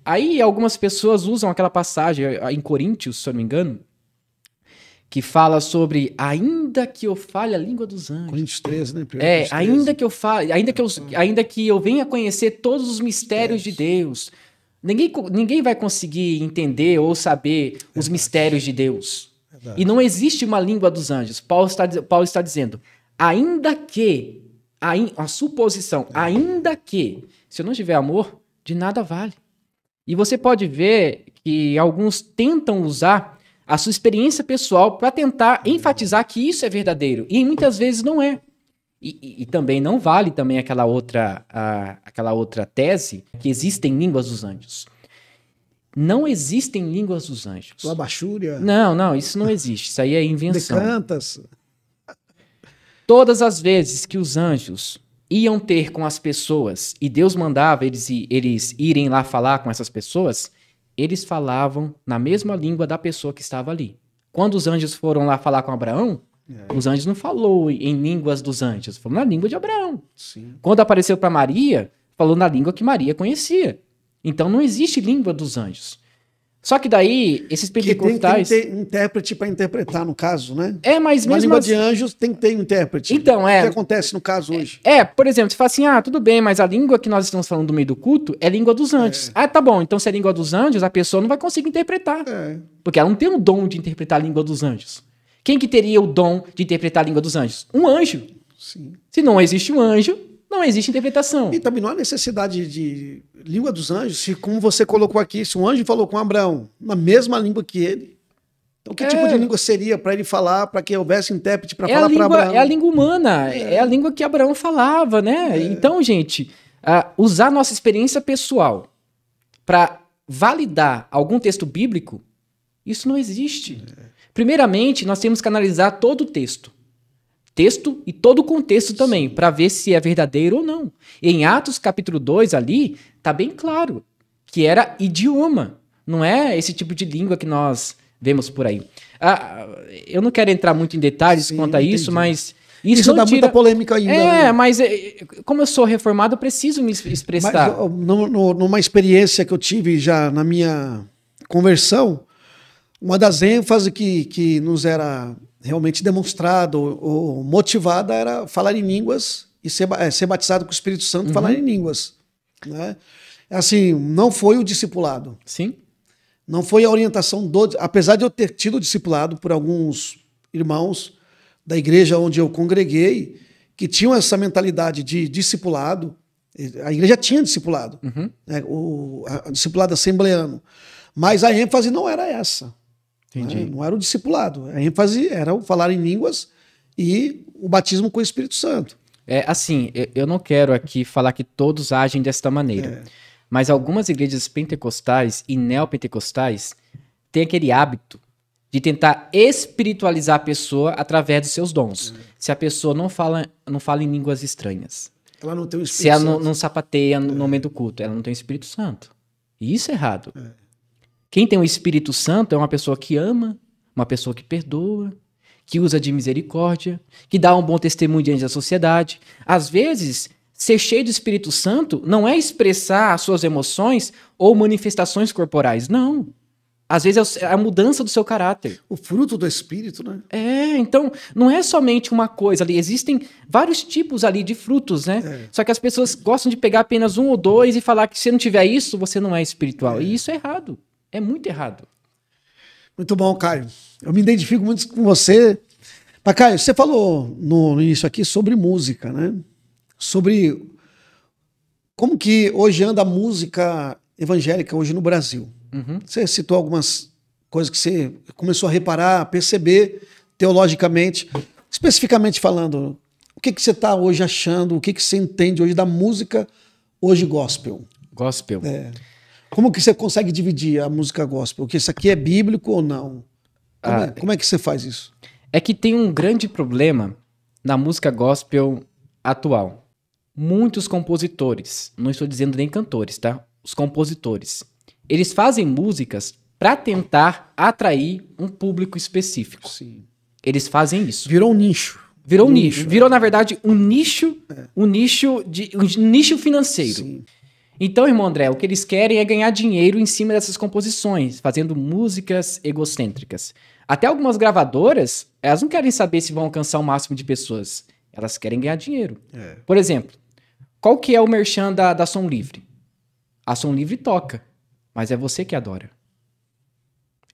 Aí algumas pessoas usam aquela passagem eh, em Coríntios, se eu não me engano, que fala sobre ainda que eu fale a língua dos anjos. Coríntios 13, né? Primeiro é, 13. ainda que eu fale, ainda que eu, ah. ainda que eu venha conhecer todos os mistérios de Deus, ninguém, ninguém vai conseguir entender ou saber Verdade. os mistérios de Deus. Verdade. E não existe uma língua dos anjos. Paulo está, Paulo está dizendo, ainda que a, in, a suposição, ainda que se eu não tiver amor, de nada vale. E você pode ver que alguns tentam usar a sua experiência pessoal para tentar enfatizar que isso é verdadeiro e muitas vezes não é. E, e, e também não vale também aquela outra, a, aquela outra tese que existem línguas dos anjos. Não existem línguas dos anjos. Labachúria. Não, não, isso não existe. Isso aí é invenção. Decantas. Todas as vezes que os anjos iam ter com as pessoas e Deus mandava eles, eles irem lá falar com essas pessoas, eles falavam na mesma língua da pessoa que estava ali. Quando os anjos foram lá falar com Abraão, é. os anjos não falou em línguas dos anjos, falou na língua de Abraão. Sim. Quando apareceu para Maria, falou na língua que Maria conhecia. Então não existe língua dos anjos. Só que daí, esses pentecostais. Que tem, tem que ter intérprete para interpretar, no caso, né? É, mas mesmo. Na língua as... de anjos tem que ter um intérprete. Então, é. O que acontece no caso hoje? É, é, por exemplo, você fala assim: ah, tudo bem, mas a língua que nós estamos falando no meio do culto é língua dos é. anjos. É. Ah, tá bom, então se é língua dos anjos, a pessoa não vai conseguir interpretar. É. Porque ela não tem o dom de interpretar a língua dos anjos. Quem que teria o dom de interpretar a língua dos anjos? Um anjo. Sim. Se não existe um anjo, não existe interpretação. E também não há necessidade de língua dos anjos, se, como você colocou aqui, se um anjo falou com Abraão na mesma língua que ele, então que é... tipo de língua seria para ele falar, para que houvesse intérprete para é falar para Abraão? É a língua humana, é. é, a língua que Abraão falava, né? É. Então, gente, uh, usar nossa experiência pessoal para validar algum texto bíblico, isso não existe. É. Primeiramente, nós temos que analisar todo o texto texto e todo o contexto também, para ver se é verdadeiro ou não. Em Atos capítulo 2 ali, tá bem claro que era idioma, não é esse tipo de língua que nós vemos por aí. Ah, eu não quero entrar muito em detalhes Sim, quanto a entendi. isso, mas isso, isso dá tira... muita polêmica ainda. É, né? mas eh, como eu sou reformado, eu preciso me expressar. Mas, no, no, numa experiência que eu tive já na minha conversão, uma das ênfases que, que nos era realmente demonstrada ou, ou, motivada era falar em línguas e ser, é, ser batizado com o Espírito Santo uhum. falar em línguas. Né? É assim, não foi o discipulado. Sim. Não foi a orientação do. Apesar de eu ter tido discipulado por alguns irmãos da igreja onde eu congreguei, que tinham essa mentalidade de discipulado, a igreja tinha discipulado, uhum. né? o a, a discipulado assembleano. Mas a ênfase não era essa. Entendi. Né? Não era o discipulado. A ênfase era o falar em línguas e o batismo com o Espírito Santo. É, assim, eu não quero aqui falar que todos agem desta maneira. É. Mas algumas igrejas pentecostais e neopentecostais têm aquele hábito de tentar espiritualizar a pessoa através dos seus dons. É. Se a pessoa não fala, não fala em línguas estranhas. Ela não tem o Espírito Se ela Santo. Não, sapateia no é. momento do culto, ela não tem o Espírito Santo. E isso é errado. É. Quem tem o Espírito Santo é uma pessoa que ama, uma pessoa que perdoa, que usa de misericórdia, que dá um bom testemunho diante da sociedade. Às vezes, ser cheio do Espírito Santo não é expressar as suas emoções ou manifestações corporais, não. Às vezes é, é a mudança do seu caráter. O fruto do espírito, né? É, então não é somente uma coisa ali. Existem vários tipos ali de frutos, né? É. Só que as pessoas gostam de pegar apenas um ou dois e falar que se não tiver isso, você não é espiritual. É. E isso é errado. É muito errado. Muito bom, Caio. Eu me identifico muito com você. Mas, Caio, você falou no início aqui sobre música, né? Sobre como que hoje anda a música evangélica hoje no Brasil. Uhum. Você citou algumas coisas que você começou a reparar, a perceber teologicamente. Especificamente falando, o que, que você está hoje achando, o que, que você entende hoje da música hoje gospel? Gospel. É. Como que você consegue dividir a música gospel? Porque isso aqui é bíblico ou não? Como, é, ah, é, como é que você faz isso? É que tem um grande problema na música gospel atual. Muitos compositores, não estou dizendo nem cantores, tá? Os compositores, eles fazem músicas para tentar atrair um público específico. Sim. Eles fazem isso. Virou um nicho. Virou um nicho. nicho. Virou, é. na verdade, um nicho, é. um nicho de um nicho financeiro. Sim. Então, irmão André, o que eles querem é ganhar dinheiro em cima dessas composições, fazendo músicas egocêntricas. Até algumas gravadoras, elas não querem saber se vão alcançar o máximo de pessoas. Elas querem ganhar dinheiro. É. Por exemplo, qual que é o merchan da, da Som Livre? A Som Livre toca, mas é você que adora.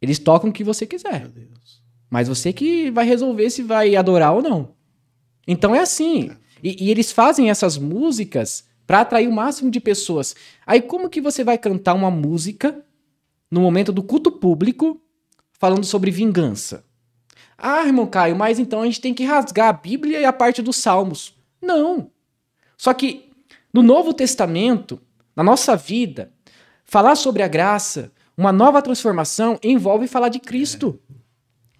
Eles tocam o que você quiser. Mas você que vai resolver se vai adorar ou não. Então é assim. É. E, e eles fazem essas músicas para atrair o máximo de pessoas. Aí como que você vai cantar uma música no momento do culto público falando sobre vingança? Ah, irmão Caio, mas então a gente tem que rasgar a Bíblia e a parte dos Salmos. Não. Só que no Novo Testamento, na nossa vida, falar sobre a graça, uma nova transformação envolve falar de Cristo.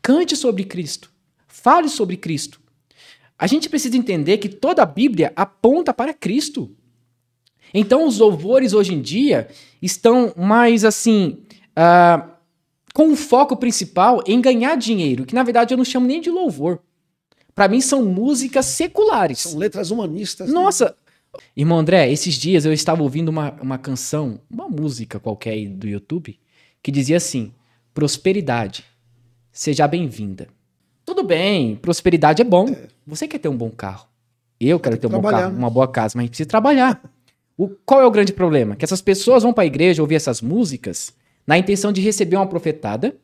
Cante sobre Cristo. Fale sobre Cristo. A gente precisa entender que toda a Bíblia aponta para Cristo. Então os louvores hoje em dia estão mais assim. Uh, com o foco principal em ganhar dinheiro, que na verdade eu não chamo nem de louvor. Para mim são músicas seculares. São letras humanistas. Né? Nossa, Irmão André, esses dias eu estava ouvindo uma, uma canção, uma música qualquer do YouTube, que dizia assim: prosperidade, seja bem-vinda. Tudo bem, prosperidade é bom. É. Você quer ter um bom carro. Eu quero ter um bom carro, uma boa casa, mas a gente precisa trabalhar. O, qual é o grande problema? Que essas pessoas vão para a igreja ouvir essas músicas na intenção de receber uma profetada,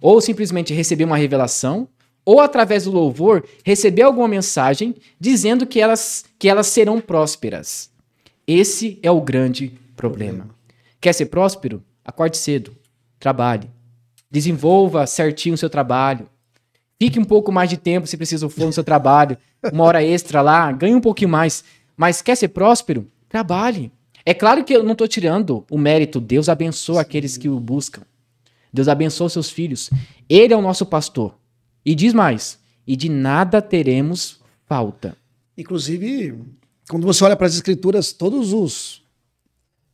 ou simplesmente receber uma revelação, ou através do louvor receber alguma mensagem dizendo que elas, que elas serão prósperas. Esse é o grande problema. problema. Quer ser próspero? Acorde cedo, trabalhe, desenvolva certinho o seu trabalho, fique um pouco mais de tempo se precisa for no seu trabalho, uma hora extra lá, ganhe um pouquinho mais. Mas quer ser próspero? Trabalhe. É claro que eu não estou tirando o mérito. Deus abençoa Sim. aqueles que o buscam. Deus abençoa seus filhos. Ele é o nosso pastor. E diz mais: e de nada teremos falta. Inclusive, quando você olha para as escrituras, todos os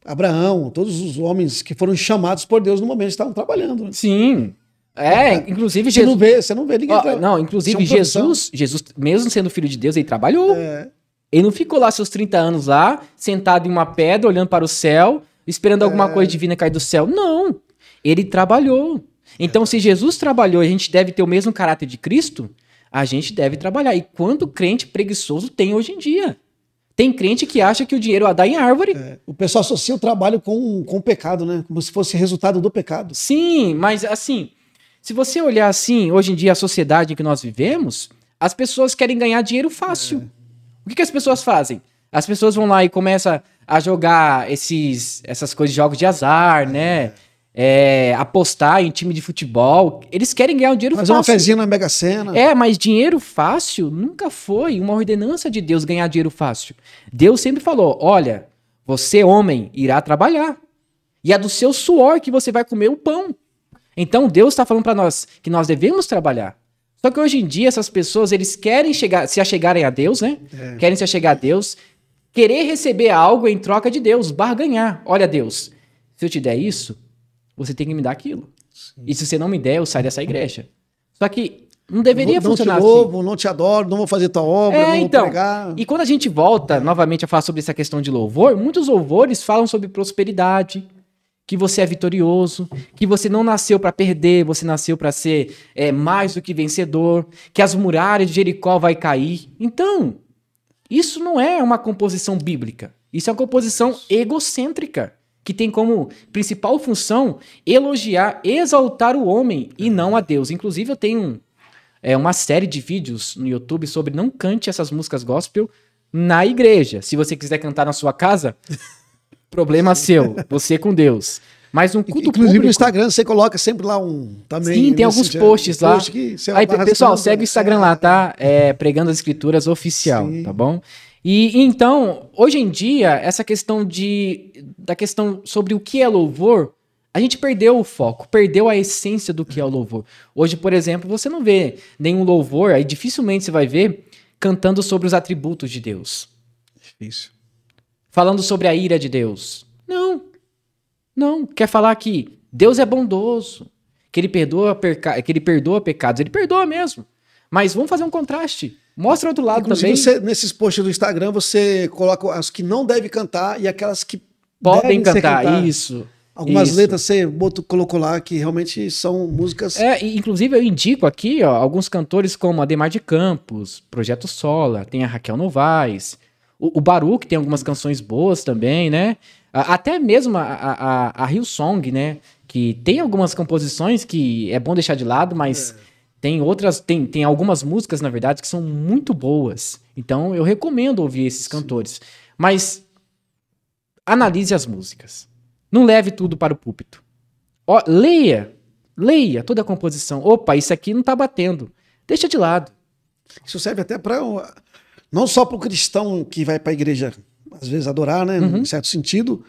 Abraão, todos os homens que foram chamados por Deus no momento estavam trabalhando. Né? Sim. É, é. inclusive você Jesus. Não vê, você não vê ninguém. Oh, não, inclusive Jesus, Jesus, mesmo sendo filho de Deus, ele trabalhou. É. Ele não ficou lá seus 30 anos lá, sentado em uma pedra, olhando para o céu, esperando é... alguma coisa divina cair do céu. Não. Ele trabalhou. Então, se Jesus trabalhou, a gente deve ter o mesmo caráter de Cristo, a gente deve trabalhar. E quanto crente preguiçoso tem hoje em dia? Tem crente que acha que o dinheiro a dar em árvore. É, o pessoal associa o trabalho com, com o pecado, né? Como se fosse resultado do pecado. Sim, mas assim, se você olhar assim, hoje em dia a sociedade em que nós vivemos, as pessoas querem ganhar dinheiro fácil. É. O que, que as pessoas fazem? As pessoas vão lá e começam a jogar esses, essas coisas, jogos de azar, é. né? É, apostar em time de futebol. Eles querem ganhar um dinheiro fácil. Fazer uma fezinha na Mega Sena. É, mas dinheiro fácil nunca foi uma ordenança de Deus ganhar dinheiro fácil. Deus sempre falou: olha, você, homem, irá trabalhar. E é do seu suor que você vai comer o pão. Então Deus está falando para nós que nós devemos trabalhar. Só que hoje em dia essas pessoas, eles querem chegar, se achegarem a Deus, né? É. Querem se achegar a Deus, querer receber algo em troca de Deus, barganhar. Olha, Deus, se eu te der isso, você tem que me dar aquilo. Sim. E se você não me der, eu saio dessa igreja. Só que não deveria não, funcionar não assim. te louvo, assim. Não te adoro, não vou fazer tua obra, é, não então, vou pregar. E quando a gente volta novamente a falar sobre essa questão de louvor, muitos louvores falam sobre prosperidade, que você é vitorioso, que você não nasceu para perder, você nasceu para ser é, mais do que vencedor, que as muralhas de Jericó vai cair. Então, isso não é uma composição bíblica. Isso é uma composição egocêntrica, que tem como principal função elogiar, exaltar o homem e não a Deus. Inclusive, eu tenho é, uma série de vídeos no YouTube sobre não cante essas músicas gospel na igreja. Se você quiser cantar na sua casa, Problema seu, você com Deus. Mas um culto Inclusive público, no Instagram você coloca sempre lá um também. Sim, tem né, alguns assim, posts lá. Aí, é pessoal, segue o Instagram lá, tá? É, pregando as escrituras oficial, Sim. tá bom? E então, hoje em dia, essa questão de da questão sobre o que é louvor, a gente perdeu o foco, perdeu a essência do que é o louvor. Hoje, por exemplo, você não vê nenhum louvor, aí dificilmente você vai ver cantando sobre os atributos de Deus. Difícil falando sobre a ira de Deus. Não. Não. Quer falar que Deus é bondoso, que ele perdoa, perca... que ele perdoa pecados. Ele perdoa mesmo. Mas vamos fazer um contraste. Mostra outro lado Inclusive, também. Você, nesses posts do Instagram, você coloca as que não devem cantar e aquelas que podem cantar. cantar. Isso. Algumas Isso. letras você botou, colocou lá que realmente são músicas. É, inclusive eu indico aqui ó, alguns cantores como Ademar de Campos, Projeto Sola, tem a Raquel Novaes, o, Baru que tem algumas canções boas também, né? Até mesmo a, a, a Rio Song, né? Que tem algumas composições que é bom deixar de lado, mas é. tem outras, tem, tem algumas músicas, na verdade, que são muito boas. Então eu recomendo ouvir esses cantores. Mas analise as músicas. Não leve tudo para o púlpito. Ó, leia, leia toda a composição. Opa, isso aqui não está batendo. Deixa de lado. Isso serve até para não só para o cristão que vai para a igreja, às vezes, adorar, né? Uhum. Em certo sentido,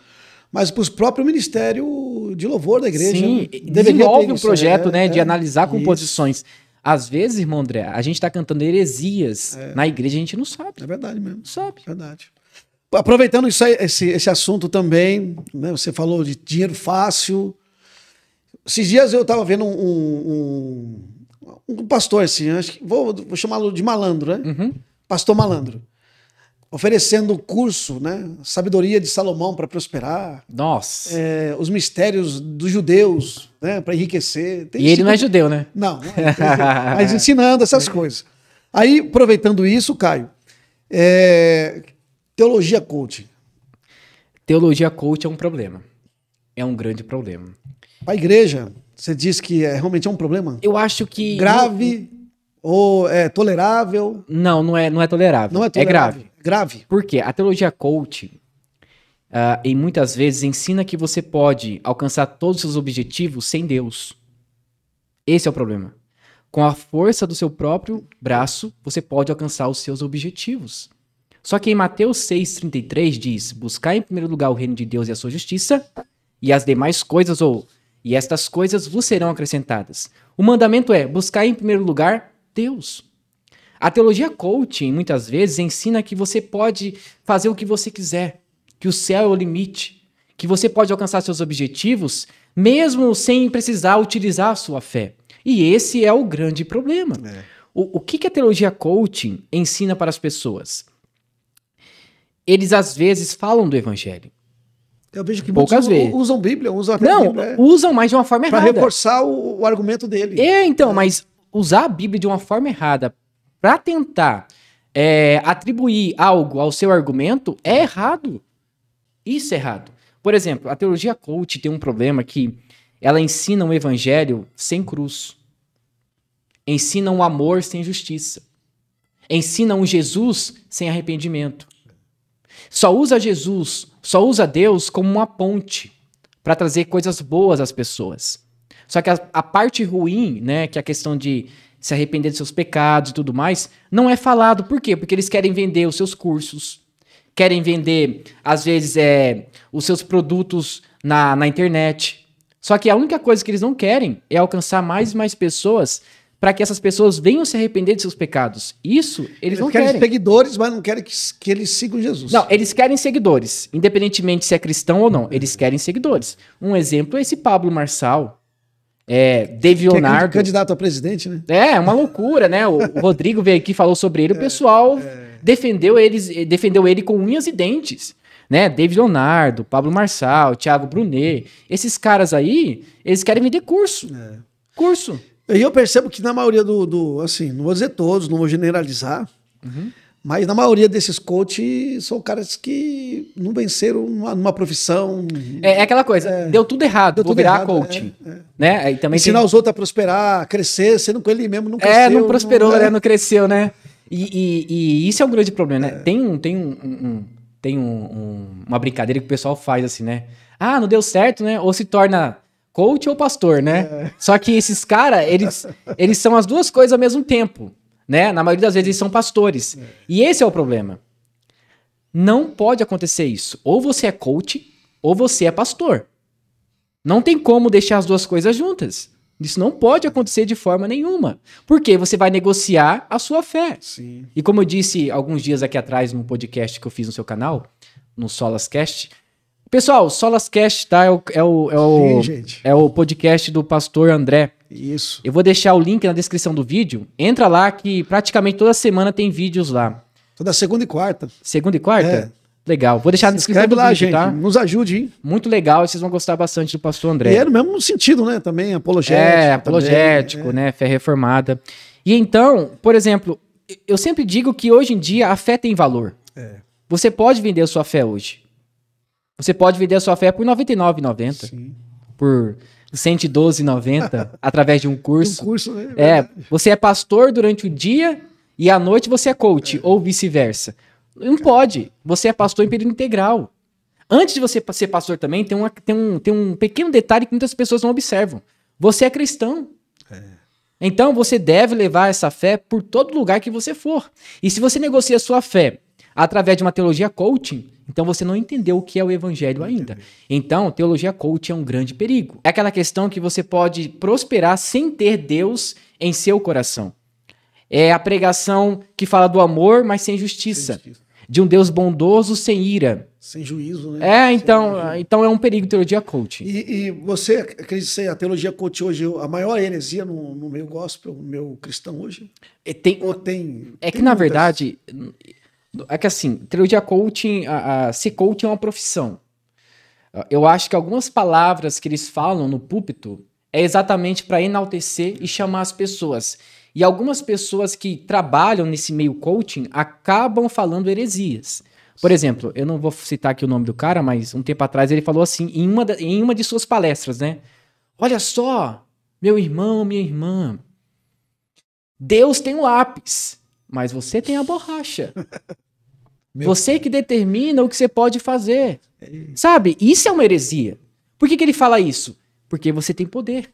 mas para o próprio ministério de louvor da igreja. Sim, né, desenvolve um projeto é, né, é, de analisar composições. Isso. Às vezes, irmão André, a gente está cantando heresias é. na igreja, a gente não sabe. É verdade mesmo. Não sabe. Verdade. Aproveitando isso, esse, esse assunto também, né, você falou de dinheiro fácil. Esses dias eu estava vendo um, um, um, um, pastor, assim, acho que vou, vou chamá-lo de malandro, né? Uhum pastor malandro, oferecendo o curso, né? Sabedoria de Salomão para prosperar. Nossa. É, os mistérios dos judeus, né? Para enriquecer. Tem e ele não é tipo judeu, né? Não. não é mas ensinando essas coisas. Aí, aproveitando isso, Caio, é... teologia coach. Teologia coach é um problema. É um grande problema. A igreja, você diz que é, realmente é um problema? Eu acho que. Grave. Ou é tolerável? Não, não é, não é tolerável. Não é, é tolerável. É grave. Grave. Por quê? A teologia coach, uh, em muitas vezes, ensina que você pode alcançar todos os seus objetivos sem Deus. Esse é o problema. Com a força do seu próprio braço, você pode alcançar os seus objetivos. Só que em Mateus 6,33 diz: Buscar em primeiro lugar o reino de Deus e a sua justiça, e as demais coisas, ou e estas coisas vos serão acrescentadas. O mandamento é buscar em primeiro lugar Deus. A teologia coaching muitas vezes ensina que você pode fazer o que você quiser, que o céu é o limite, que você pode alcançar seus objetivos mesmo sem precisar utilizar a sua fé. E esse é o grande problema. É. O, o que, que a teologia coaching ensina para as pessoas? Eles às vezes falam do evangelho, eu vejo que Poucas vezes. usam Bíblia, usam Não, Bíblia, é, usam mais de uma forma errada. Para reforçar o, o, argumento dele. É, então, é. mas usar a Bíblia de uma forma errada para tentar é, atribuir algo ao seu argumento é errado. Isso é errado. Por exemplo, a teologia coach tem um problema que ela ensina o um evangelho sem cruz. Ensina um amor sem justiça. Ensina um Jesus sem arrependimento. Só usa Jesus, só usa Deus como uma ponte para trazer coisas boas às pessoas. Só que a, a parte ruim, né, que é a questão de se arrepender dos seus pecados e tudo mais, não é falado. Por quê? Porque eles querem vender os seus cursos, querem vender, às vezes, é, os seus produtos na, na internet. Só que a única coisa que eles não querem é alcançar mais e mais pessoas para que essas pessoas venham se arrepender de seus pecados. Isso eles, eles não querem. Eles querem seguidores, mas não querem que, que eles sigam Jesus. Não, eles querem seguidores, independentemente se é cristão ou não. Eles querem seguidores. Um exemplo é esse Pablo Marçal, é, David é Leonardo. é candidato a presidente, né? É, uma loucura, né? O, Rodrigo veio aqui falou sobre ele, o é, pessoal é, defendeu eles, eh, defendeu ele com unhas e dentes. Né? David Leonardo, Pablo Marçal, Thiago Brunet. Esses caras aí, eles querem vender curso. É. Curso. E eu percebo que na maioria do, do, Assim, não vou dizer todos, não vou generalizar. Uhum. Mas na maioria desses coaches são caras que não venceram numa, numa profissão. É, é, aquela coisa, é, deu tudo errado, deu vou tudo virar errado, coach. É, é, né? E também Ensinar tem... os outros a prosperar, crescer, sendo com ele mesmo não cresceu. É, não prosperou, não, né? É. não cresceu, né? E, e, e, isso é um grande problema, né? É. Tem, um, tem, um, um tem um, uma brincadeira que o pessoal faz assim, né? Ah, não deu certo, né? Ou se torna coach ou pastor, né? Só que esses caras, eles, eles são as duas coisas ao mesmo tempo. Né? Na maioria das vezes eles são pastores. É. E esse é o problema. Não pode acontecer isso. Ou você é coach, ou você é pastor. Não tem como deixar as duas coisas juntas. Isso não pode acontecer de forma nenhuma. Porque você vai negociar a sua fé. Sim. E como eu disse alguns dias aqui atrás num podcast que eu fiz no seu canal, no Solascast. Pessoal, Solascast tá, é, o, é, o, é, o, Sim, é o podcast do pastor André. Isso. Eu vou deixar o link na descrição do vídeo. Entra lá que praticamente toda semana tem vídeos lá. Toda segunda e quarta. Segunda e quarta? É. Legal. Vou deixar na descrição do lá, vídeo, gente. tá? Nos ajude, hein? Muito legal, vocês vão gostar bastante do pastor André. E é no mesmo sentido, né? Também apologético. É, apologético, também, né? É. Fé reformada. E então, por exemplo, eu sempre digo que hoje em dia a fé tem valor. É. Você pode vender a sua fé hoje. Você pode vender a sua fé por R$ 99,90. Por 112,90 através de um curso. Um curso né? É, é você é pastor durante o dia e à noite você é coach, é. ou vice-versa. Não pode. Você é pastor em período integral. Antes de você ser pastor também, tem, uma, tem, um, tem um pequeno detalhe que muitas pessoas não observam. Você é cristão. É. Então você deve levar essa fé por todo lugar que você for. E se você negocia sua fé através de uma teologia coaching, então você não entendeu o que é o evangelho ainda. Então, teologia coach é um grande perigo. É aquela questão que você pode prosperar sem ter Deus em seu coração. É a pregação que fala do amor, mas sem justiça. Sem justiça. De um Deus bondoso sem ira. Sem juízo, né? É, então, ah, então é um perigo teologia coach. E, e você acredita que a teologia coach hoje a maior heresia no, no meio gospel, no meio cristão hoje? tem, Ou tem. É tem que, muitas... na verdade é que assim, trilogia coaching, a, a, ser coaching é uma profissão. Eu acho que algumas palavras que eles falam no púlpito é exatamente para enaltecer e chamar as pessoas. E algumas pessoas que trabalham nesse meio coaching acabam falando heresias. Por exemplo, eu não vou citar aqui o nome do cara, mas um tempo atrás ele falou assim, em uma, de, em uma de suas palestras, né? Olha só, meu irmão, minha irmã, Deus tem o lápis, mas você tem a borracha. Meu você que determina o que você pode fazer. É Sabe? Isso é uma heresia. Por que, que ele fala isso? Porque você tem poder.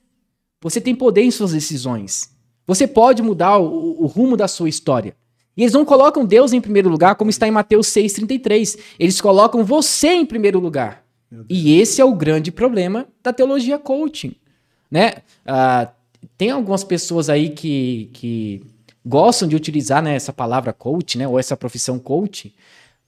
Você tem poder em suas decisões. Você pode mudar o, o rumo da sua história. E eles não colocam Deus em primeiro lugar, como está em Mateus 6,33. Eles colocam você em primeiro lugar. E esse é o grande problema da teologia coaching. Né? Uh, tem algumas pessoas aí que, que gostam de utilizar né, essa palavra coach, né, ou essa profissão coach,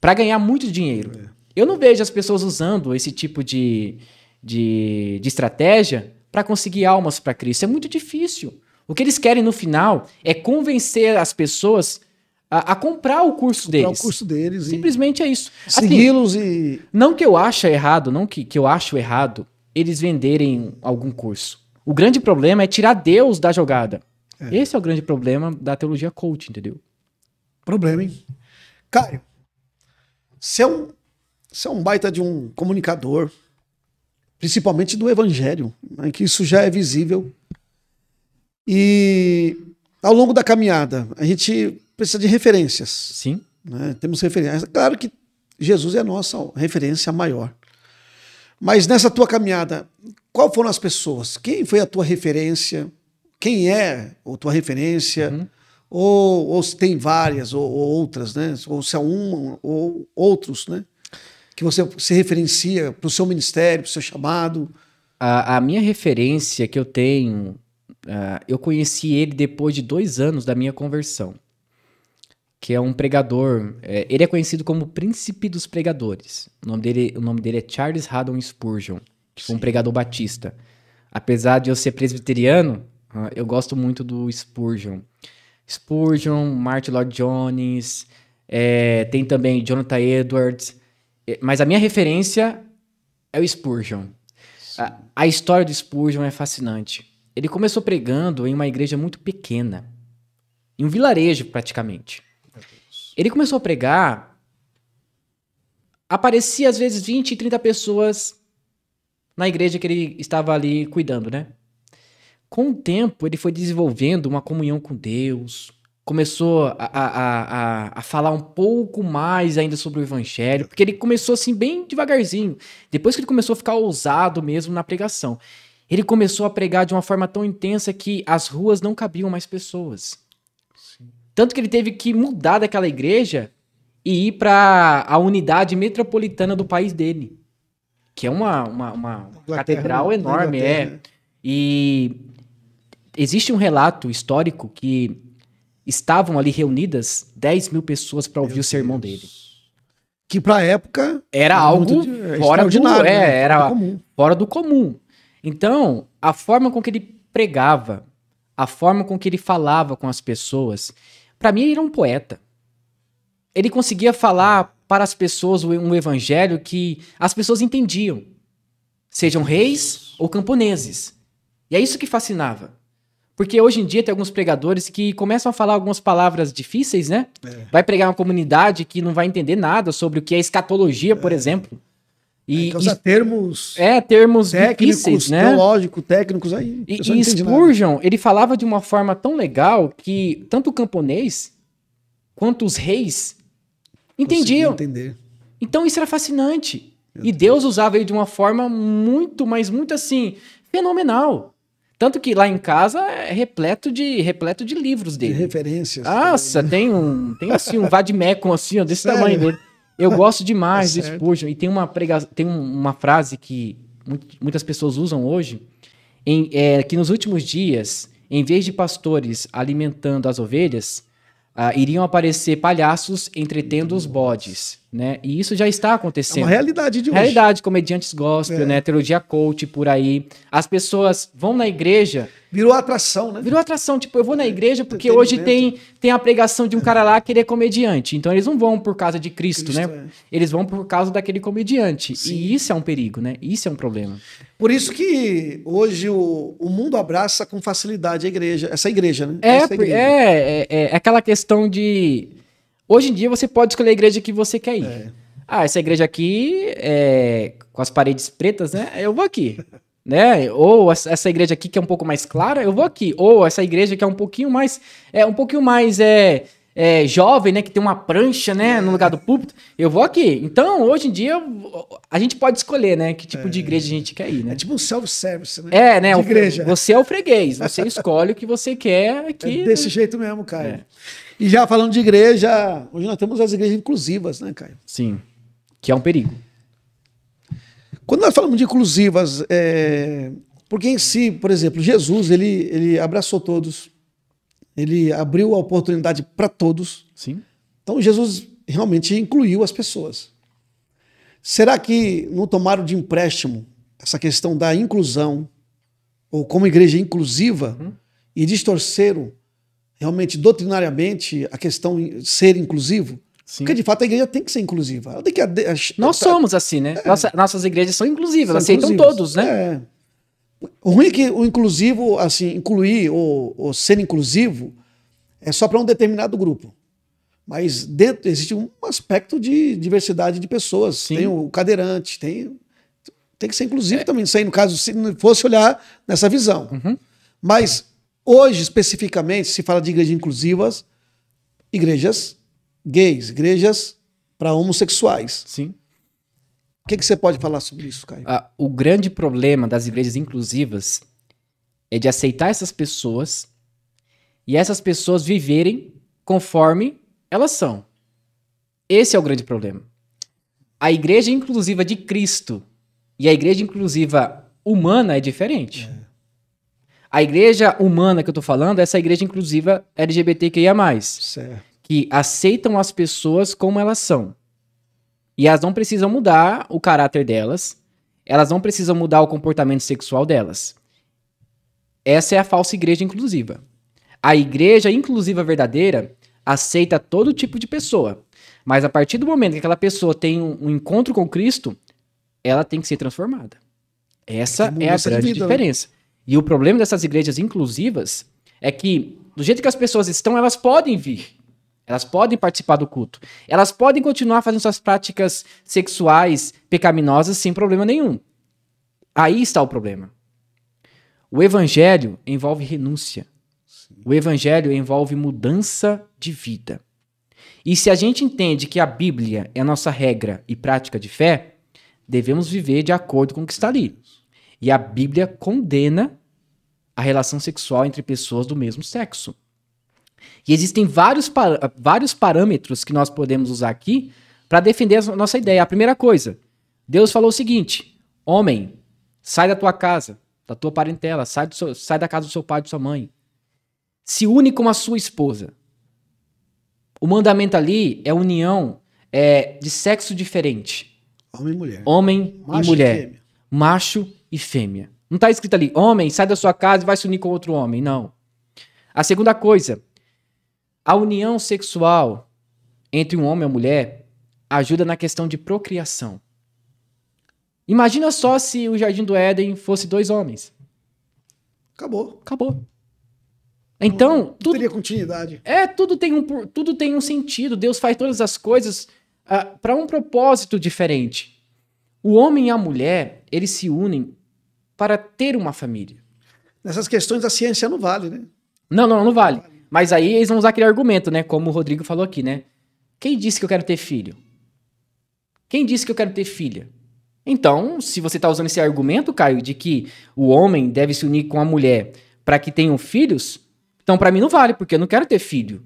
para ganhar muito dinheiro. É. Eu não vejo as pessoas usando esse tipo de, de, de estratégia para conseguir almas para Cristo. É muito difícil. O que eles querem no final é convencer as pessoas a, a, comprar o curso comprar deles. o curso deles. Simplesmente é isso. Assim, segui-los assim, e. Não que eu ache errado, não que, que eu acho errado eles venderem algum curso. O grande problema é tirar Deus da jogada. É. Esse é o grande problema da teologia coach, entendeu? Problema, hein? Caio, você é um, você é um baita de um comunicador, principalmente do evangelho, né, que isso já é visível. E ao longo da caminhada, a gente precisa de referências. Sim. Né? Temos referências. Claro que Jesus é a nossa referência maior. Mas nessa tua caminhada, qual foram as pessoas? Quem foi a tua referência? quem é a tua referência, uhum. ou, ou, se tem várias ou, ou, outras, né? Ou se é uma ou outros, né? Que você se referencia para o seu ministério, para o seu chamado. A, a, minha referência que eu tenho, uh, eu conheci ele depois de dois anos da minha conversão, que é um pregador. É, ele é conhecido como Príncipe dos Pregadores. O nome dele, o nome dele é Charles Haddon Spurgeon, que foi um pregador batista. Apesar de eu ser presbiteriano, ah, eu gosto muito do Spurgeon. Spurgeon, Martin Lloyd Jones, é, tem também Jonathan Edwards. Eh, mas a minha referência é o Spurgeon. A, a história do Spurgeon é fascinante. Ele começou pregando em uma igreja muito pequena, em um vilarejo praticamente. Ele começou a pregar, aparecia às vezes 20, 30 pessoas na igreja que ele estava ali cuidando, né? Com o tempo, ele foi desenvolvendo uma comunhão com Deus, começou a, a, a, a falar um pouco mais ainda sobre o evangelho, porque ele começou assim bem devagarzinho. Depois que ele começou a ficar ousado mesmo na pregação, ele começou a pregar de uma forma tão intensa que as ruas não cabiam mais pessoas. Sim. Tanto que ele teve que mudar daquela igreja e ir para a unidade metropolitana do país dele, que é uma, uma, uma catedral né? enorme, é. Né? E existe um relato histórico que estavam ali reunidas 10 mil pessoas para ouvir Meu o sermão Deus. dele. Que para época era, era algo de, fora do é, né? era do fora do comum. Então, a forma com que ele pregava, a forma com que ele falava com as pessoas, para mim ele era um poeta. Ele conseguia falar para as pessoas um evangelho que as pessoas entendiam, sejam reis ou camponeses. E é isso que fascinava. Porque hoje em dia tem alguns pregadores que começam a falar algumas palavras difíceis, né? É. Vai pregar uma comunidade que não vai entender nada sobre o que é escatologia, por é. exemplo. É, e, é, que termos. É, termos técnicos, difíceis, né? Teológicos, técnicos aí. E, e Spurgeon, nada. ele falava de uma forma tão legal que tanto o camponês quanto os reis entendiam. entender. Então isso era fascinante. Meu e Deus, Deus usava ele de uma forma muito, mas muito assim, fenomenal. Tanto que lá em casa é repleto de, repleto de livros dele. De referências. Nossa, tem um, tem assim, um vadimecum assim, desse Sério? tamanho dele. Eu gosto demais é tá do Spurgeon. E tem uma, prega... tem uma frase que muitas pessoas usam hoje, em, é, que nos últimos dias, em vez de pastores alimentando as ovelhas, ah, iriam aparecer palhaços entretendo os bodes né? E isso já está acontecendo. É uma realidade de hoje. Realidade, comediantes gospel, é. né? Teologia coach por aí. As pessoas vão na igreja. Virou atração, né? Virou atração. Tipo, eu vou na igreja porque hoje tem, tem a pregação de um cara lá que ele é comediante. Então eles não vão por causa de Cristo, Cristo né? É. Eles vão por causa daquele comediante. Sim. E isso é um perigo, né? Isso é um problema. Por isso que hoje o, o mundo abraça com facilidade a igreja, essa igreja, né? É, essa igreja. É, é, é aquela questão de Hoje em dia você pode escolher a igreja que você quer ir. É. Ah, essa igreja aqui é com as paredes pretas, né? Eu vou aqui. né? Ou essa igreja aqui que é um pouco mais clara, eu vou aqui. Ou essa igreja que é um pouquinho mais é um pouquinho mais é, é jovem, né, que tem uma prancha, né, é. no lugar do púlpito, eu vou aqui. Então, hoje em dia a gente pode escolher, né, que tipo é, de igreja a gente quer ir, né? É tipo um self-service, né? É, né? De igreja. Você é o freguês, você escolhe o que você quer aqui. É desse né? jeito mesmo, cara. É. E já falando de igreja, hoje nós temos as igrejas inclusivas, né, Caio? Sim. Que é um perigo. Quando nós falamos de inclusivas, é... porque em si, por exemplo, Jesus, ele, ele abraçou todos. Ele abriu a oportunidade para todos. Sim. Então Jesus realmente incluiu as pessoas. Será que não tomaram de empréstimo essa questão da inclusão, ou como igreja inclusiva, uhum. e distorceram realmente, doutrinariamente, a questão ser inclusivo? Sim. Porque, de fato, a igreja tem que ser inclusiva. Ela tem que... Nós somos assim, né? É. Nossa, nossas igrejas são inclusivas, são aceitam todos, né? É. O ruim é que o inclusivo, assim, incluir ou, ou ser inclusivo é só para um determinado grupo. Mas dentro existe um aspecto de diversidade de pessoas. Sim. Tem o cadeirante, tem tem que ser inclusivo é. também. Isso aí, no caso, se não fosse olhar nessa visão. Uhum. Mas Hoje, especificamente, se fala de igrejas inclusivas, igrejas gays, igrejas para homossexuais. Sim. O que, que, você pode falar sobre isso, Caio? Ah, o grande problema das igrejas inclusivas é de aceitar essas pessoas e essas pessoas viverem conforme elas são. Esse é o grande problema. A igreja inclusiva de Cristo e a igreja inclusiva humana é diferente. É. A igreja humana que eu tô falando é essa igreja inclusiva LGBTQIA+. Certo. Que aceitam as pessoas como elas são. E elas não precisam mudar o caráter delas, elas não precisam mudar o comportamento sexual delas. Essa é a falsa igreja inclusiva. A igreja inclusiva verdadeira aceita todo tipo de pessoa, mas a partir do momento que aquela pessoa tem um, encontro com Cristo, ela tem que ser transformada. Essa é a grande diferença. Né? E o problema dessas igrejas inclusivas é que, do jeito que as pessoas estão, elas podem vir. Elas podem participar do culto. Elas podem continuar fazendo suas práticas sexuais pecaminosas sem problema nenhum. Aí está o problema. O evangelho envolve renúncia. Sim. O evangelho envolve mudança de vida. E se a gente entende que a Bíblia é a nossa regra e prática de fé, devemos viver de acordo com o que está ali. E a Bíblia condena a relação sexual entre pessoas do mesmo sexo. E existem vários, par vários parâmetros que nós podemos usar aqui para defender a nossa ideia. A primeira coisa, Deus falou o seguinte: homem, sai da tua casa, da tua parentela, sai, seu, sai da casa do seu pai e da sua mãe. Se une com a sua esposa. O mandamento ali é união é, de sexo diferente. Homem e mulher. Homem Macho e mulher. E macho e fêmea. Não está escrito ali, homem, sai da sua casa e vai se unir com outro homem. Não. A segunda coisa, a união sexual entre um homem e uma mulher ajuda na questão de procriação. Imagina só se o Jardim do Éden fosse dois homens. Acabou. Acabou. Então, não, tudo teria continuidade. É, tudo tem um tudo tem um sentido. Deus faz todas as coisas uh, ah, para um propósito diferente. O homem e a mulher, eles se unem para ter uma família. Nessas questões a ciência não vale, né? Não, não, não vale. Mas aí eles vão usar aquele argumento, né? Como o Rodrigo falou aqui, né? Quem disse que eu quero ter filho? Quem disse que eu quero ter filha? Então, se você está usando esse argumento, Caio, de que o homem deve se unir com a mulher para que tenham filhos, então para mim não vale, porque eu não quero ter filho.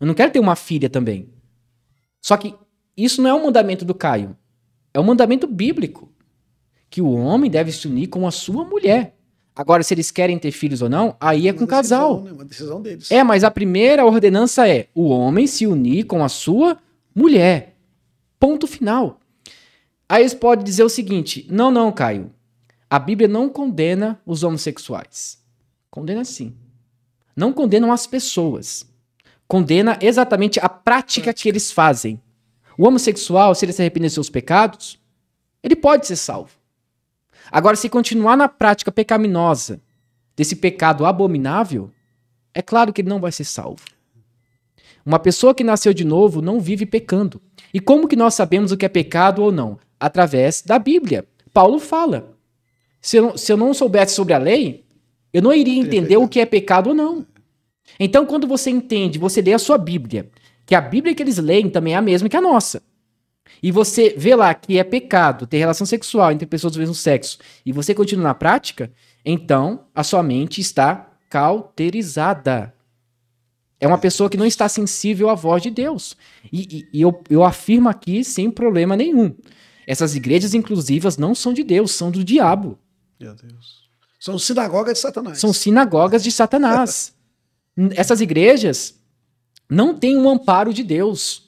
Eu não quero ter uma filha também. Só que isso não é um mandamento do Caio. É um mandamento bíblico que o homem deve se unir com a sua mulher. Agora, se eles querem ter filhos ou não, aí é com o casal. Né? Uma decisão deles. É, mas a primeira ordenança é o homem se unir com a sua mulher. Ponto final. Aí eles podem dizer o seguinte: não, não, Caio. A Bíblia não condena os homossexuais. Condena sim. Não condenam as pessoas. Condena exatamente a prática que eles fazem. O homossexual, se ele se arrepender dos seus pecados, ele pode ser salvo. Agora, se continuar na prática pecaminosa desse pecado abominável, é claro que ele não vai ser salvo. Uma pessoa que nasceu de novo não vive pecando. E como que nós sabemos o que é pecado ou não? Através da Bíblia. Paulo fala. Se eu, se eu não soubesse sobre a lei, eu não iria entender o que é pecado ou não. Então, quando você entende, você lê a sua Bíblia, que a Bíblia que eles leem também é a mesma que a nossa e você vê lá que é pecado ter relação sexual entre pessoas do mesmo sexo e você continua na prática, então a sua mente está cauterizada. É uma pessoa que não está sensível à voz de Deus. E, e, e eu, eu afirmo aqui sem problema nenhum. Essas igrejas inclusivas não são de Deus, são do diabo. Meu Deus. São sinagogas de Satanás. São sinagogas de Satanás. Essas igrejas não têm um amparo de Deus.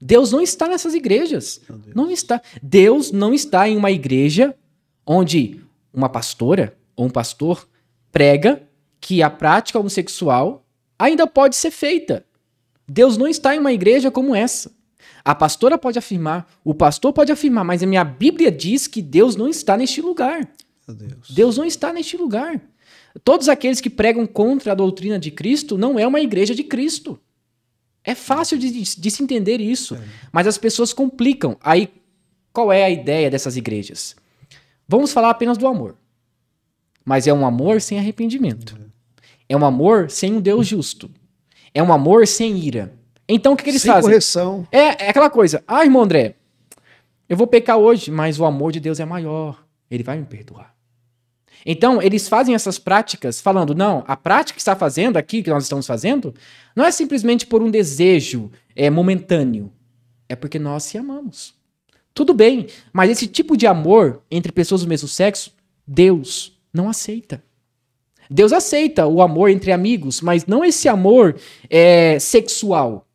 Deus não está nessas igrejas. Não está. Deus não está em uma igreja onde uma pastora ou um pastor prega que a prática homossexual ainda pode ser feita. Deus não está em uma igreja como essa. A pastora pode afirmar, o pastor pode afirmar, mas a minha Bíblia diz que Deus não está neste lugar. Deus. Deus não está neste lugar. Todos aqueles que pregam contra a doutrina de Cristo não é uma igreja de Cristo. É fácil de, de se entender isso, é. mas as pessoas complicam. Aí, qual é a ideia dessas igrejas? Vamos falar apenas do amor, mas é um amor sem arrependimento. É. é um amor sem um Deus justo. É um amor sem ira. Então, o que, que eles sem fazem? correção. É, é aquela coisa. Ah, irmão André, eu vou pecar hoje, mas o amor de Deus é maior. Ele vai me perdoar. Então, eles fazem essas práticas falando, não, a prática que está fazendo aqui, que nós estamos fazendo, não é simplesmente por um desejo é, momentâneo. É porque nós se amamos. Tudo bem, mas esse tipo de amor entre pessoas do mesmo sexo, Deus não aceita. Deus aceita o amor entre amigos, mas não esse amor é, sexual,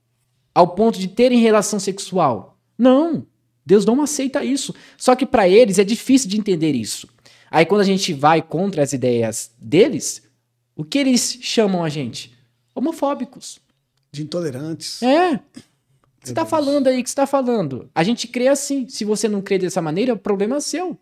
ao ponto de terem relação sexual. Não, Deus não aceita isso. Só que para eles é difícil de entender isso. Aí quando a gente vai contra as ideias deles, o que eles chamam a gente? Homofóbicos. De intolerantes. É. Você está falando aí, que você tá falando? A gente crê assim. Se você não crê dessa maneira, o problema é seu.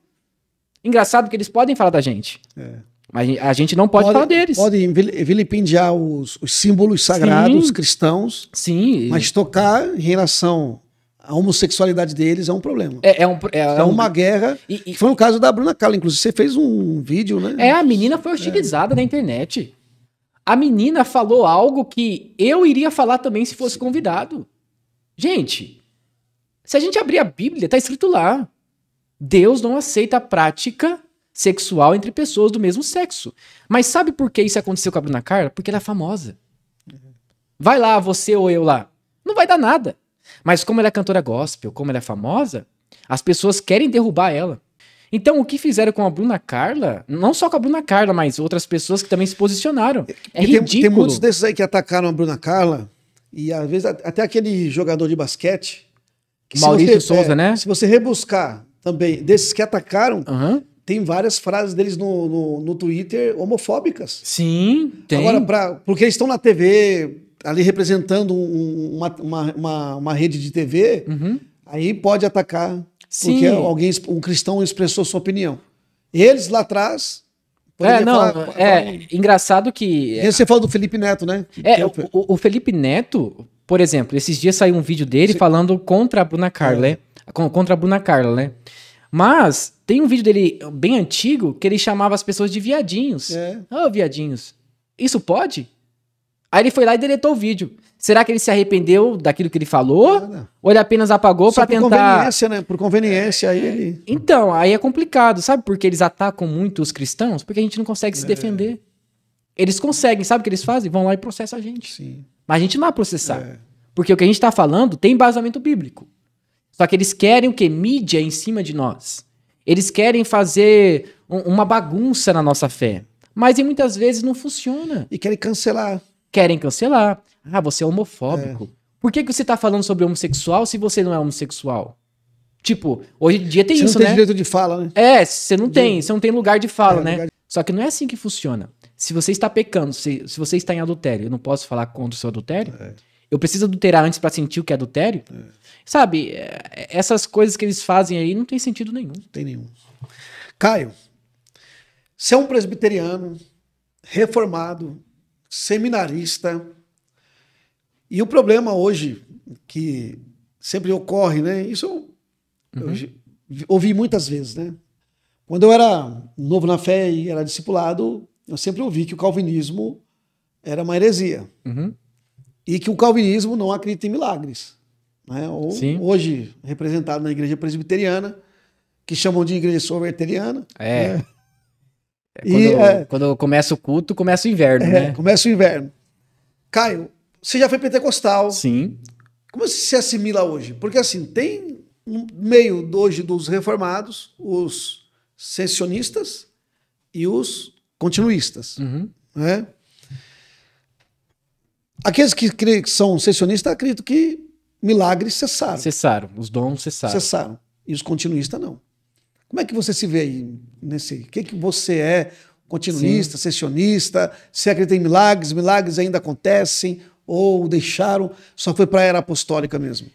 Engraçado que eles podem falar da gente. É. Mas a gente não pode, pode falar deles. Podem vilipendiar os, os símbolos sagrados sim, cristãos. Sim. Mas tocar em relação a homossexualidade deles é um problema. É, é, um, é, é, é uma guerra. E, e, foi um caso da Bruna Carla, inclusive. Você fez um vídeo, né? É, a menina foi hostilizada na internet. A menina falou algo que eu iria falar também se fosse Sim. convidado. Gente, se a gente abrir a Bíblia, tá escrito lá. Deus não aceita a prática sexual entre pessoas do mesmo sexo. Mas sabe por que isso aconteceu com a Bruna Carla? Porque ela é famosa. Vai lá, você ou eu lá. Não vai dar nada. Mas como ela é cantora gospel, como ela é famosa, as pessoas querem derrubar ela. Então, o que fizeram com a Bruna Carla, não só com a Bruna Carla, mas outras pessoas que também se posicionaram. É tem, ridículo. Tem muitos desses aí que atacaram a Bruna Carla, e às vezes até aquele jogador de basquete. Maurício você, é, Souza, é, né? Se você rebuscar também, desses que atacaram, uhum. tem várias frases deles no, no, no Twitter homofóbicas. Sim, tem. Agora, pra, porque eles estão na TV, ali representando um, uma, uma, uma, uma, rede de TV, uhum. aí pode atacar Sim. porque alguém, um cristão expressou sua opinião. Eles lá atrás. É, não, falar, é falar... engraçado que. Você falou do Felipe Neto, né? É, é o, o, Felipe Neto, por exemplo, esses dias saiu um vídeo dele falando contra a Bruna Carla, é. Né? contra a Bruna Carla, né? Mas tem um vídeo dele bem antigo que ele chamava as pessoas de viadinhos. É. Oh, viadinhos. Isso pode? Aí ele foi lá e deletou o vídeo. Será que ele se arrependeu daquilo que ele falou? Nada. Ou ele apenas apagou para tentar. Por conveniência, né? Por conveniência, aí ele. Então, aí é complicado, sabe? Porque eles atacam muito os cristãos? Porque a gente não consegue se é. defender. Eles conseguem, sabe o que eles fazem? Vão lá e processam a gente. Sim. Mas a gente não vai processar. É. Porque o que a gente está falando tem embasamento bíblico. Só que eles querem o que? Mídia em cima de nós. Eles querem fazer um, uma bagunça na nossa fé. Mas e muitas vezes não funciona. E querem cancelar querem cancelar. Ah, você é homofóbico. É. Por que, que você tá falando sobre homossexual se você não é homossexual? Tipo, hoje em dia tem você isso, né? Você não tem né? direito de fala, né? É, você não de... tem, você não tem lugar de fala, é, né? De... Só que não é assim que funciona. Se você está pecando, se, se você está em adultério, eu não posso falar contra o seu adultério? É. Eu preciso adulterar antes para sentir o que é adultério? É. Sabe, é, essas coisas que eles fazem aí não tem sentido nenhum. Não tem nenhum. Caio, você é um presbiteriano reformado, seminarista. E o problema hoje que sempre ocorre, né? Isso eu, uhum. eu ouvi muitas vezes, né? Quando eu era novo na fé e era discipulado, eu sempre ouvi que o calvinismo era uma heresia. Uhum. E que o calvinismo não acredita em milagres. Né? Ou, hoje, representado na igreja presbiteriana, que chamam de igreja soberteriana. É. Né? É, quando, e, é, quando começa o culto, começa o inverno, é, né? Começa o inverno. Caio, você já foi pentecostal. Sim. Como você se assimila hoje? Porque assim, tem no meio hoje dos reformados, os secessionistas e os continuistas. Uhum. Né? Aqueles que, que são secessionistas acredito que milagres cessaram. Cessaram, os dons cessaram. Cessaram. E os continuistas não. Como é que você se vê aí nesse? O que, que você é? Continuista, Sim. sessionista? Você acredita é em milagres? Milagres ainda acontecem? Ou deixaram? Só foi para a era apostólica mesmo?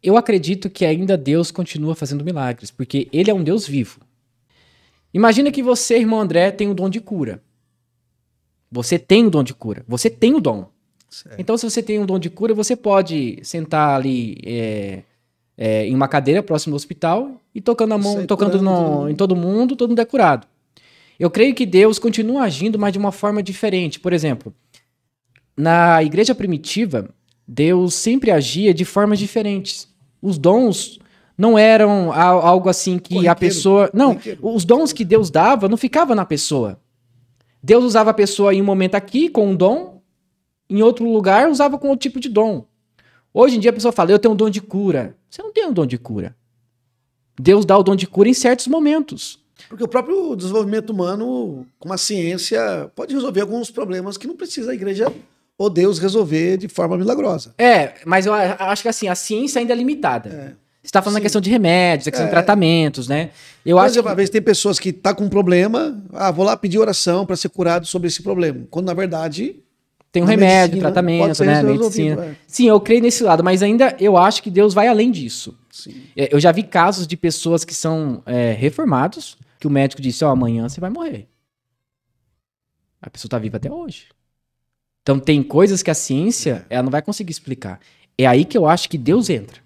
Eu acredito que ainda Deus continua fazendo milagres, porque Ele é um Deus vivo. Imagina que você, irmão André, tem o dom de cura. Você tem o dom de cura. Você tem o dom. Certo. Então, se você tem um dom de cura, você pode sentar ali é, é, em uma cadeira próximo ao hospital e tocando a mão, Sei tocando no, em todo mundo, todo mundo é curado. Eu creio que Deus continua agindo, mas de uma forma diferente. Por exemplo, na igreja primitiva, Deus sempre agia de formas diferentes. Os dons não eram algo assim que Corriqueiro. a pessoa. Não, Corriqueiro. os dons que Deus dava não ficava na pessoa. Deus usava a pessoa em um momento aqui com um dom, em outro lugar usava com outro tipo de dom. Hoje em dia a pessoa fala, eu tenho um dom de cura. Você não tem um dom de cura. Deus dá o dom de cura em certos momentos. Porque o próprio desenvolvimento humano, com a ciência, pode resolver alguns problemas que não precisa a igreja ou Deus resolver de forma milagrosa. É, mas eu acho que assim, a ciência ainda é limitada. É. Você está falando Sim. da questão de remédios, da questão é. de tratamentos, né? Eu acho que... às vezes tem pessoas que estão tá com um problema, ah, vou lá pedir oração para ser curado sobre esse problema. Quando, na verdade, tem um remédio, medicina, né? tratamento, né? Medicina. É. Sim, eu creio nesse lado, mas ainda eu acho que Deus vai além disso. Sim. É, eu já vi casos de pessoas que são é, reformados, que o médico disse, ó, oh, amanhã você vai morrer. A pessoa tá viva até hoje. Então tem coisas que a ciência, é. ela não vai conseguir explicar. É aí que eu acho que Deus entra.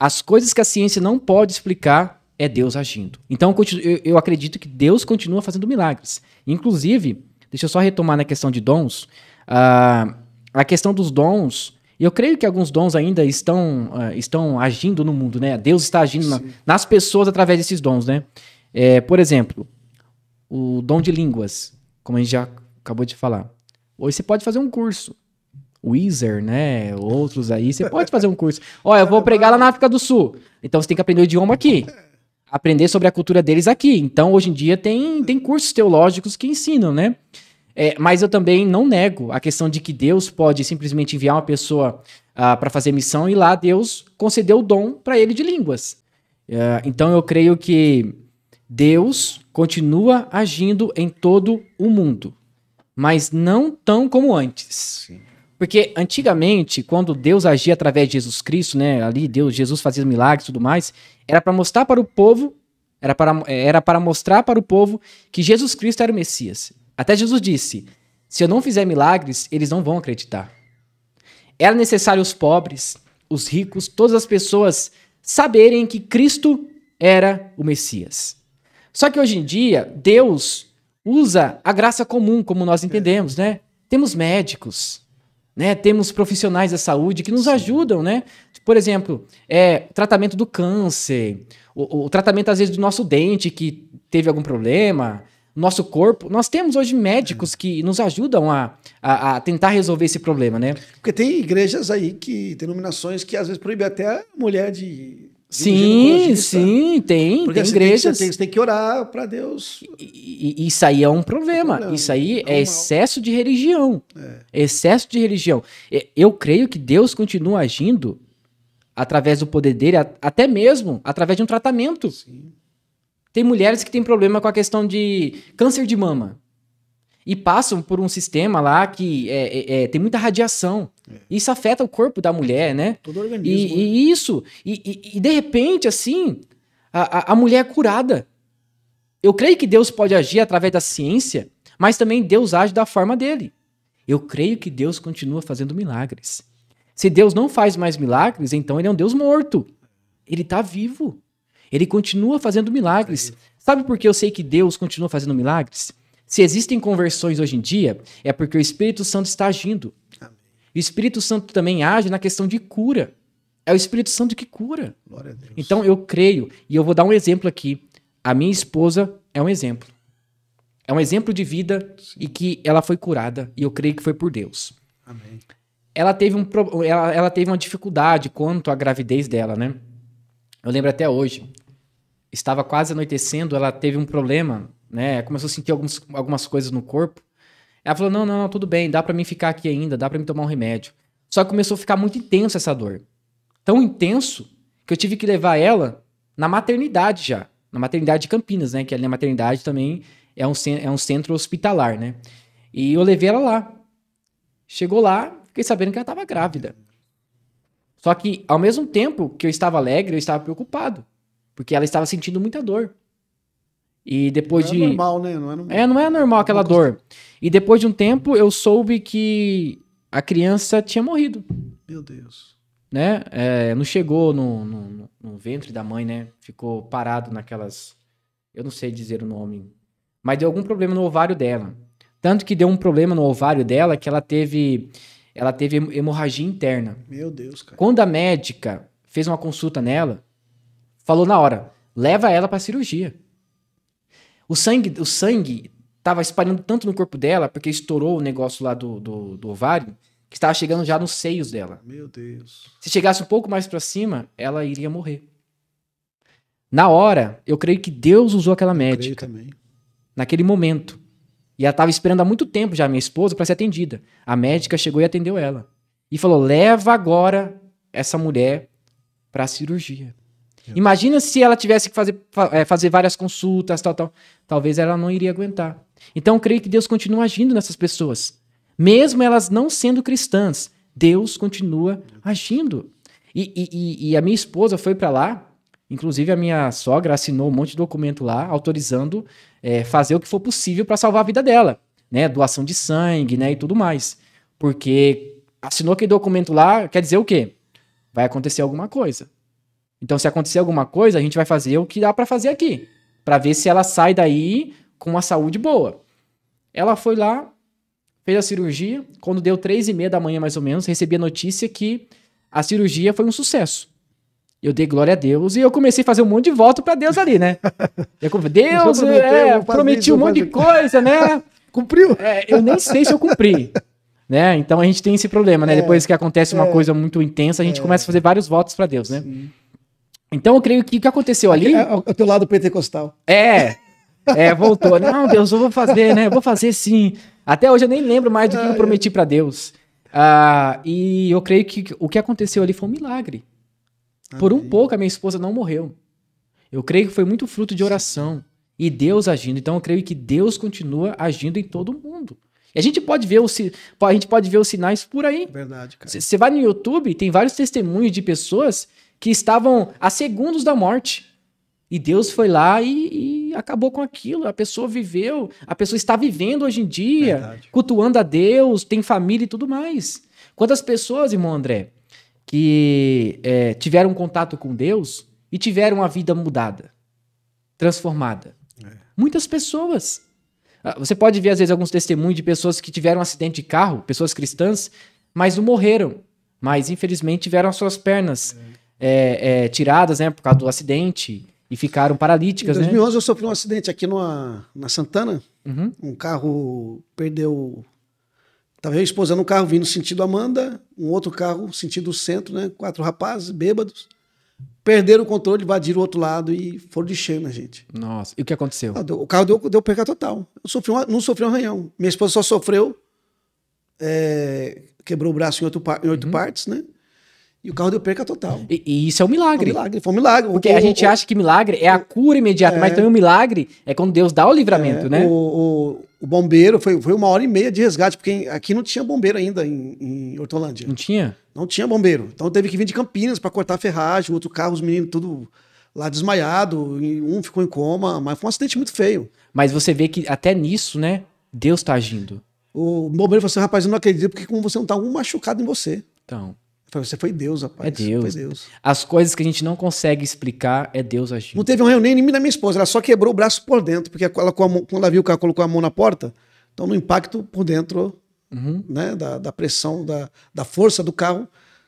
As coisas que a ciência não pode explicar é Deus agindo. Então eu acredito que Deus continua fazendo milagres. Inclusive, deixa eu só retomar na questão de dons. Uh, a questão dos dons, e eu creio que alguns dons ainda estão, uh, estão agindo no mundo, né? Deus está agindo na, nas pessoas através desses dons, né? É, por exemplo, o dom de línguas, como a gente já acabou de falar. Hoje você pode fazer um curso. Weezer, né? Outros aí, você pode fazer um curso. Olha, eu vou pregar lá na África do Sul. Então você tem que aprender o idioma aqui. Aprender sobre a cultura deles aqui. Então, hoje em dia, tem, tem cursos teológicos que ensinam, né? É, mas eu também não nego a questão de que Deus pode simplesmente enviar uma pessoa uh, ah, para fazer missão e lá Deus concedeu o dom para ele de línguas. Uh, então eu creio que Deus continua agindo em todo o mundo, mas não tão como antes. Porque antigamente, quando Deus agia através de Jesus Cristo, né, ali Deus, Jesus fazia milagres e tudo mais, era para mostrar para o povo, era para, era para mostrar para o povo que Jesus Cristo era o Messias. Até Jesus disse: se eu não fizer milagres, eles não vão acreditar. Era necessário os pobres, os ricos, todas as pessoas saberem que Cristo era o Messias. Só que hoje em dia, Deus usa a graça comum, como nós entendemos, né? Temos médicos, né? Temos profissionais da saúde que nos ajudam, né? Por exemplo, é, tratamento do câncer, o, o tratamento, às vezes, do nosso dente que teve algum problema, nosso corpo. Nós temos hoje médicos que nos ajudam a, a, a, tentar resolver esse problema, né? Porque tem igrejas aí que tem denominações que às vezes proíbem até a mulher de. de sim, sim, tem, Porque tem igrejas. Tem que, você, tem, que orar para Deus. E, e, isso aí é um problema. É problema. Isso aí é, é excesso de religião. É. Excesso de religião. Eu creio que Deus continua agindo através do poder dele, até mesmo através de um tratamento. Sim. Tem mulheres que têm problema com a questão de câncer de mama. E passam por um sistema lá que é, é, é tem muita radiação. É. Isso afeta o corpo da mulher, né? Todo o organismo. E, e isso. E, e, e, de repente, assim, a, a mulher é curada. Eu creio que Deus pode agir através da ciência, mas também Deus age da forma dele. Eu creio que Deus continua fazendo milagres. Se Deus não faz mais milagres, então ele é um Deus morto. Ele está vivo. Ele continua fazendo milagres. É Sabe por que eu sei que Deus continua fazendo milagres? Se existem conversões hoje em dia, é porque o Espírito Santo está agindo. Amém. O Espírito Santo também age na questão de cura. É o Espírito Santo que cura. Então eu creio, e eu vou dar um exemplo aqui. A minha esposa é um exemplo. É um exemplo de vida Sim. e que ela foi curada, e eu creio que foi por Deus. Amém. Ela teve, um, ela, ela teve uma dificuldade quanto à gravidez dela, né? Eu lembro até hoje. Estava quase anoitecendo, ela teve um problema, né? Começou a sentir alguns, algumas coisas no corpo. Ela falou: não, não, não tudo bem, dá para mim ficar aqui ainda, dá para mim tomar um remédio. Só que começou a ficar muito intenso essa dor. Tão intenso que eu tive que levar ela na maternidade já. Na maternidade de Campinas, né? Que ali na maternidade também é um, é um centro hospitalar, né? E eu levei ela lá. Chegou lá, fiquei sabendo que ela estava grávida. Só que, ao mesmo tempo que eu estava alegre, eu estava preocupado. Porque ela estava sentindo muita dor. E é depois não de. É normal, né? Não é normal. É, não é normal aquela não dor. E depois de um tempo, eu soube que a criança tinha morrido. Meu Deus. Né? É, não chegou no, no, no, ventre da mãe, né? Ficou parado naquelas. Eu não sei dizer o nome. Mas deu algum problema no ovário dela. Tanto que deu um problema no ovário dela que ela teve ela teve hemorragia interna. Meu Deus, cara. Quando a médica fez uma consulta nela, falou na hora: leva ela para cirurgia. O sangue, o sangue tava espalhando tanto no corpo dela, porque estourou o negócio lá do, do, do ovário, que estava chegando já nos seios dela. Meu Deus. Se chegasse um pouco mais para cima, ela iria morrer. Na hora, eu creio que Deus usou aquela médica. Eu creio também. Naquele momento. E ela estava esperando há muito tempo já a minha esposa para ser atendida. A médica chegou e atendeu ela. E falou: leva agora essa mulher para a cirurgia. Imagina se ela tivesse que fazer, eh, fazer várias consultas, tal, tal. Talvez ela não iria aguentar. Então, creio que Deus continua agindo nessas pessoas. Mesmo elas não sendo cristãs, Deus continua agindo. E, e, e a minha esposa foi para lá Inclusive, a minha sogra assinou um monte de documento lá, autorizando é, fazer o que for possível para salvar a vida dela, né? Doação de sangue, né? E tudo mais. Porque assinou aquele documento lá, quer dizer o quê? Vai acontecer alguma coisa. Então, se acontecer alguma coisa, a gente vai fazer o que dá para fazer aqui, para ver se ela sai daí com uma saúde boa. Ela foi lá, fez a cirurgia. Quando deu três e meia da manhã, mais ou menos, recebi a notícia que a cirurgia foi um sucesso. Eu dei glória a Deus e eu comecei a fazer um monte de voto para Deus ali, né? Eu, Deus, prometeu, é, prometi um monte de coisa, né? Cumpriu? É, eu nem sei se eu cumpri. Né? Então a gente tem esse problema, né? É, Depois que acontece uma é. coisa muito intensa, a gente é. começa a fazer vários votos para Deus, né? Sim. Então eu creio que o que aconteceu ali. É, é o teu lado pentecostal. É. É, voltou. Não, Deus, eu vou fazer, né? Eu vou fazer sim. Até hoje eu nem lembro mais do que eu prometi para Deus. Ah, e eu creio que o que aconteceu ali foi um milagre. Por um pouco a minha esposa não morreu. Eu creio que foi muito fruto de oração e Deus agindo. Então eu creio que Deus continua agindo em todo mundo. E a gente pode ver os, a gente pode ver os sinais por aí. Verdade, cara. Você vai no YouTube, tem vários testemunhos de pessoas que estavam a segundos da morte. E Deus foi lá e, e, acabou com aquilo. A pessoa viveu, a pessoa está vivendo hoje em dia, Verdade. cultuando a Deus, tem família e tudo mais. Quantas pessoas, irmão André, que é, tiveram contato com Deus e tiveram a vida mudada, transformada. É. Muitas pessoas. Ah, você pode ver, às vezes, alguns testemunhos de pessoas que tiveram um acidente de carro, pessoas cristãs, mas não morreram. Mas, infelizmente, tiveram as suas pernas é. é tiradas, né, por causa do acidente e ficaram paralíticas. Em 2011 né? eu sofri um acidente aqui numa, na Santana. Uhum. Um carro perdeu Tava eu esposando um carro vindo sentido Amanda, um outro carro sentido centro, né? Quatro rapazes bêbados. Perderam o controle, invadiram o outro lado e foram de cheio na gente. Nossa, e o que aconteceu? Ah, deu, o carro deu, deu perca total. Eu sofri não sofri um arranhão. Minha esposa só sofreu, é, quebrou o braço em, em oito uhum. partes, né? E o carro deu perca total. E, e isso é um milagre. Foi um milagre, foi um milagre. Porque o, a gente o, acha que milagre é a cura imediata, é, mas também o é milagre é quando Deus dá o livramento, é, né? O, o bombeiro, foi, foi uma hora e meia de resgate, porque aqui não tinha bombeiro ainda em, em Hortolândia. Não tinha? Não tinha bombeiro. Então teve que vir de Campinas para cortar a ferragem, outro carro, os meninos tudo lá desmaiado, um ficou em coma, mas foi um acidente muito feio. Mas você vê que até nisso, né, Deus está agindo. O bombeiro falou assim, rapaz, eu não acredito, porque como você não tá um machucado em você. Então. Falei, você foi Deus, rapaz. É Deus. Deus. As coisas que a gente não consegue explicar é Deus agindo. Não teve um reunião nem da minha esposa, ela só quebrou o braço por dentro, porque ela, quando ela viu que ela colocou a mão na porta, então no impacto por dentro, uhum. né, da, da pressão, da, da força do carro,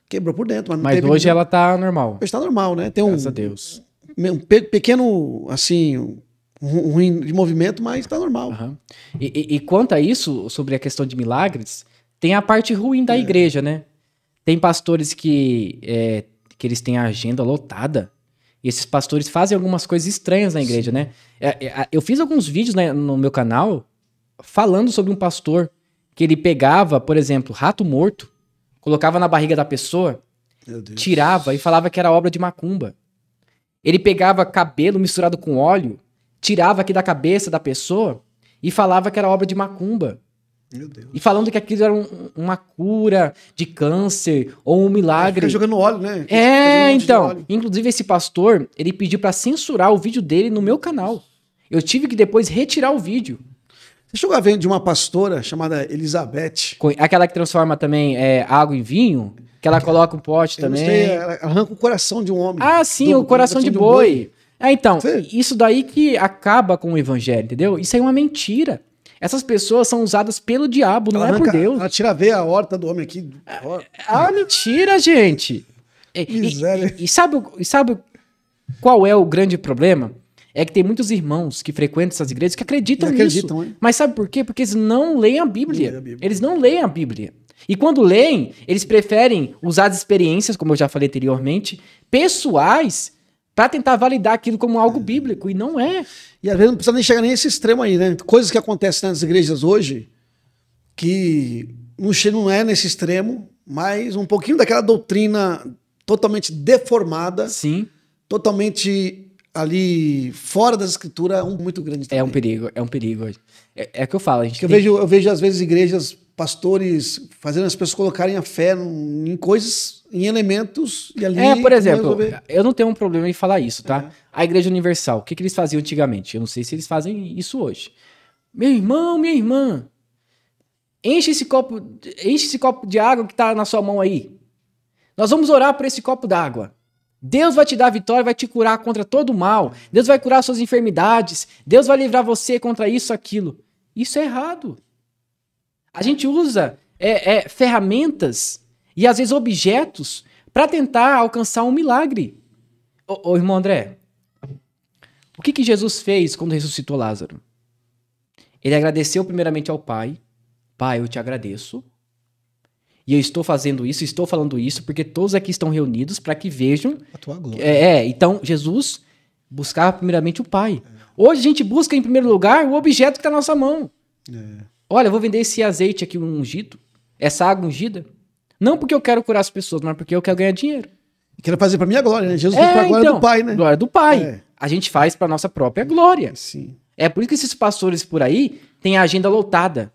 quebrou por dentro. Mas, mas hoje ela tá normal. Hoje tá normal, né? Tem um, Graças a Deus. Um, pequeno, assim, um, ruim de movimento, mas tá normal. Uhum. E, e, e, quanto a isso, sobre a questão de milagres, tem a parte ruim da é. igreja, né? Tem pastores que, é, que eles têm a agenda lotada. E esses pastores fazem algumas coisas estranhas na igreja, Sim. né? É, é, eu fiz alguns vídeos né, no meu canal falando sobre um pastor que ele pegava, por exemplo, rato morto, colocava na barriga da pessoa, tirava e falava que era obra de macumba. Ele pegava cabelo misturado com óleo, tirava aqui da cabeça da pessoa e falava que era obra de macumba. E falando que aquilo era um, uma cura de câncer ou um milagre. Fica jogando óleo, né? É, Fica é, então. Inclusive, esse pastor, ele pediu para censurar o vídeo dele no meu canal. Eu tive que depois retirar o vídeo. Você chegou a ver de uma pastora chamada Elizabeth. Aquela que transforma também é, água em vinho? Que ela coloca um pote também. Sei, ela arranca o coração de um homem. Ah, sim, do, o coração, de, boi. Um boi. É, então, Sim. isso daí que acaba com o evangelho, entendeu? Isso aí é uma mentira. Essas pessoas são usadas pelo diabo, não ela é arranca, por Deus. Ela ah, tira a veia, a horta do homem aqui. Ah, ah mentira, gente! Isso Miséria. E, e, sabe, e sabe qual é o grande problema? É que tem muitos irmãos que frequentam essas igrejas que acreditam, nisso. acreditam nisso. Hein? Mas sabe por quê? Porque eles não leem a Bíblia. a Bíblia. Eles não leem a Bíblia. E quando leem, eles preferem usar as experiências, como eu já falei anteriormente, pessoais para tentar validar aquilo como algo é. bíblico, e não é. E às vezes não precisa nem chegar nesse extremo aí, né? Coisas que acontecem nas igrejas hoje que não é nesse extremo, mas um pouquinho daquela doutrina totalmente deformada. Sim. Totalmente ali fora das escrituras é um muito grande. Também. É um perigo, é um perigo. É, é que eu falo, a gente. Tem... Eu vejo, eu vejo às vezes igrejas pastores fazendo as pessoas colocarem a fé em coisas, em elementos e ali. É, por exemplo, eu não tenho um problema em falar isso, tá? É. A Igreja Universal, o que, que eles faziam antigamente? Eu não sei se eles fazem isso hoje. Meu irmão, minha irmã, enche esse copo, enche esse copo de água que tá na sua mão aí. Nós vamos orar por esse copo d'água. Deus vai te dar vitória, vai te curar contra todo o mal. Deus vai curar suas enfermidades. Deus vai livrar você contra isso, aquilo. Isso é errado. A gente usa é, é, ferramentas e às vezes objetos para tentar alcançar um milagre. Ô, ô irmão André, o que, que Jesus fez quando ressuscitou Lázaro? Ele agradeceu primeiramente ao Pai. Pai, eu te agradeço. E eu estou fazendo isso, estou falando isso, porque todos aqui estão reunidos para que vejam. A tua glória. É, é, então Jesus buscava primeiramente o Pai. É. Hoje a gente busca em primeiro lugar o objeto que está na nossa mão. É. Olha, eu vou vender esse azeite aqui ungido, essa água ungida. Não porque eu quero curar as pessoas, mas porque eu quero ganhar dinheiro. E quero fazer para minha glória, né? Jesus é, fez pra glória então, do Pai, né? Glória do Pai. É. A gente faz para nossa própria glória. Sim. É por isso que esses pastores por aí têm a agenda lotada.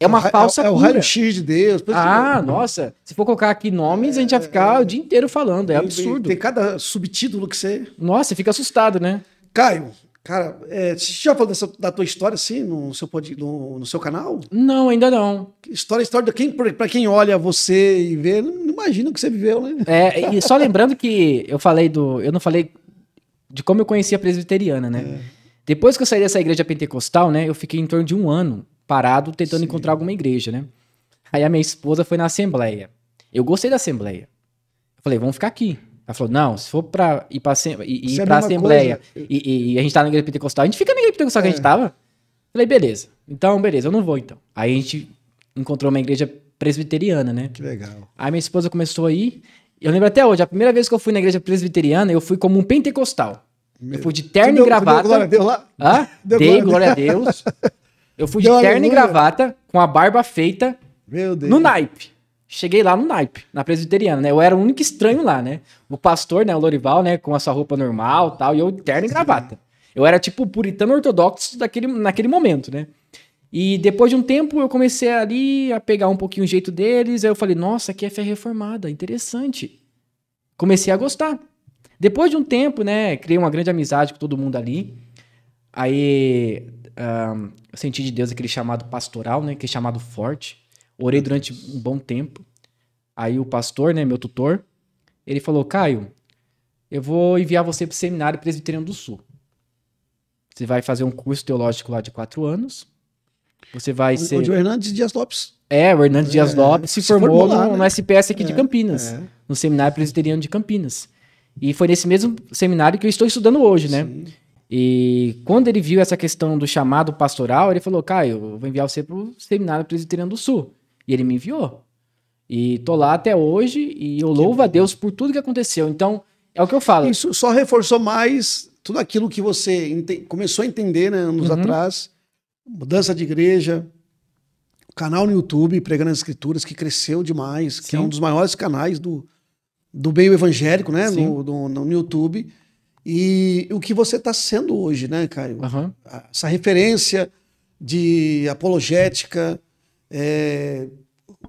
É uma é, falsa é, é o raio-x de Deus. Ah, nossa. Se for colocar aqui nomes, é, a gente vai é, ficar é. o dia inteiro falando. É absurdo. Tem, tem cada subtítulo que você... Nossa, fica assustado, né? Caio, Cara, é, você já falou dessa, da tua história, assim, no seu, no, no seu canal? Não, ainda não. História, história, quem, pra quem olha você e vê, não imagina o que você viveu, né? É, e só lembrando que eu falei do. Eu não falei de como eu conheci a presbiteriana, né? É. Depois que eu saí dessa igreja pentecostal, né, eu fiquei em torno de um ano parado tentando Sim. encontrar alguma igreja, né? Aí a minha esposa foi na Assembleia. Eu gostei da Assembleia. Eu falei, vamos ficar aqui. Ela falou, não, se for pra ir pra, ir, é Assembleia e, e, a gente tá na igreja pentecostal, a gente fica na igreja pentecostal é. que a gente é. tava. Falei, beleza. Então, beleza, eu não vou então. Aí a gente encontrou uma igreja presbiteriana, né? Que legal. Aí minha esposa começou a ir. Eu lembro até hoje, a primeira vez que eu fui na igreja presbiteriana, eu fui como um pentecostal. Meu. Eu fui de terno deu, e gravata. Deu glória a Deus lá? Ah, deu dei glória a Deus. Eu fui deu de terno aleluia. e gravata, com a barba feita. Meu Deus. No naipe cheguei lá no naipe, na presbiteriana, né? Eu era o único estranho lá, né? O pastor, né, o Lorival, né, com a sua roupa normal tal, e eu terno e gravata. Eu era tipo puritano ortodoxo daquele, naquele momento, né? E depois de um tempo eu comecei ali a pegar um pouquinho o jeito deles, aí eu falei, nossa, aqui é fé reformada, interessante. Comecei a gostar. Depois de um tempo, né, criei uma grande amizade com todo mundo ali. Aí um, eu senti de Deus aquele chamado pastoral, né, aquele chamado forte. Orei durante um bom tempo. Aí o pastor, né, meu tutor, ele falou: Caio, eu vou enviar você para o seminário presbiteriano do Sul. Você vai fazer um curso teológico lá de quatro anos. Você vai ser. o Hernandes Dias Lopes. É, o Hernandes é, Dias Lopes se, se formou, formou lá, no, né? no, SPS aqui é, de Campinas, é. no Seminário Presbiteriano de Campinas. E foi nesse mesmo seminário que eu estou estudando hoje, né? Sim. E quando ele viu essa questão do chamado pastoral, ele falou: Caio, eu vou enviar você para o Seminário Presbiteriano do Sul. E ele me enviou. E tô lá até hoje e eu louvo a Deus por tudo que aconteceu. Então, é o que eu falo. Isso só reforçou mais tudo aquilo que você começou a entender né, anos uhum. atrás. Mudança de igreja, canal no YouTube, Pregando as Escrituras, que cresceu demais, Sim. que é um dos maiores canais do, do meio evangélico, né? No, no, no, YouTube. E o que você está sendo hoje, né, Caio? Uhum. Essa referência de apologética, é,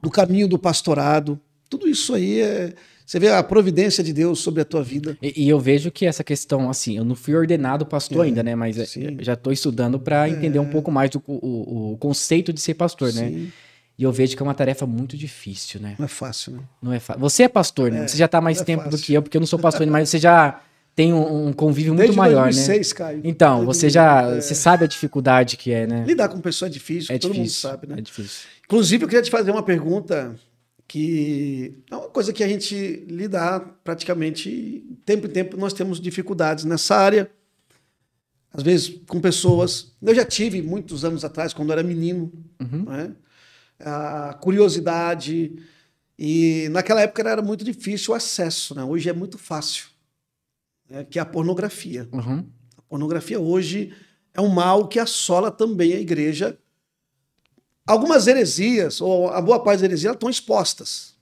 do caminho do pastorado. Tudo isso aí é. Você vê a providência de Deus sobre a tua vida. E, e eu vejo que essa questão, assim, eu não fui ordenado pastor é, ainda, né? Mas é, sim. É, já estou estudando para é. entender um pouco mais o, o conceito de ser pastor, né? sim. né? E eu vejo que é uma tarefa muito difícil, né? Não é fácil, né? Não é fácil. Você é pastor, né? É, você já está mais tempo fácil. do que eu, porque eu não sou pastor, mas você já tem um, um convívio Desde muito maior, 2006, né? Caio. Então, Desde você já é... você sabe a dificuldade que é, né? Lidar com pessoa é difícil, é todo difícil, mundo sabe, né? É difícil. Inclusive, eu queria te fazer uma pergunta que é uma coisa que a gente lidar praticamente tempo em tempo nós temos dificuldades nessa área às vezes com pessoas eu já tive muitos anos atrás quando era menino uhum. né? a curiosidade e naquela época era muito difícil o acesso né? hoje é muito fácil é, que é a pornografia. Uhum. A pornografia hoje é um mal que assola também a igreja. Algumas heresias, ou a boa parte das heresias, estão expostas.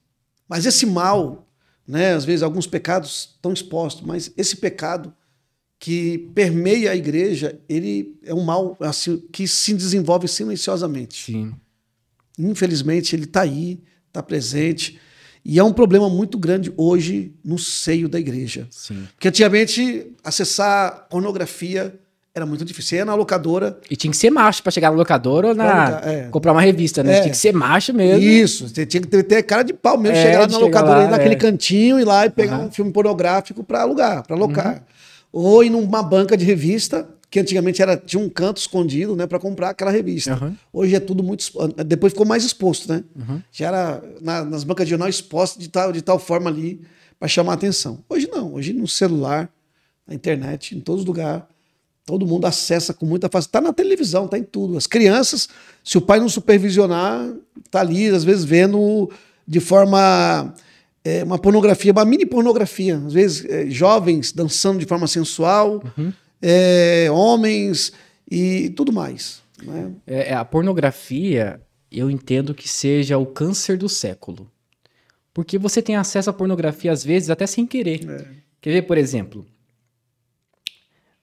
Mas esse mal, né, às vezes alguns pecados estão expostos, mas esse pecado que permeia a igreja, ele é um mal assim, que se desenvolve silenciosamente. Sim. Infelizmente, ele está aí, está presente. E é um problema muito grande hoje no seio da igreja. Sim. Porque antigamente acessar pornografia era muito difícil. Você ia na locadora. E tinha que ser macho para chegar na locadora ou na. É, comprar uma revista, né? É. Tinha que ser macho mesmo. Isso, você tinha que ter cara de pau mesmo, é, chegar lá na locadora, lá, naquele é. cantinho, ir lá e pegar uhum. um filme pornográfico para alugar, para alocar. Uhum. Ou ir numa banca de revista que antigamente era, tinha um canto escondido, né, para comprar aquela revista. Uhum. Hoje é tudo muito. Ah, depois ficou mais exposto, né? Uhum. Já era na, nas bancas de jornal exposto de tal, de tal forma ali para chamar atenção. Hoje não, hoje no celular, na internet, em todos os lugares. Todo mundo acessa com muita facilidade. Está na televisão, está em tudo. As crianças, se o pai não supervisionar, está ali, às vezes, vendo de forma. É, uma pornografia, uma mini pornografia. Às vezes, é, jovens dançando de forma sensual. Uhum é, homens e tudo mais. Né? É, é, a pornografia, eu entendo que seja o câncer do século. Porque você tem acesso à pornografia, às vezes, até sem querer. É. Quer ver, por exemplo?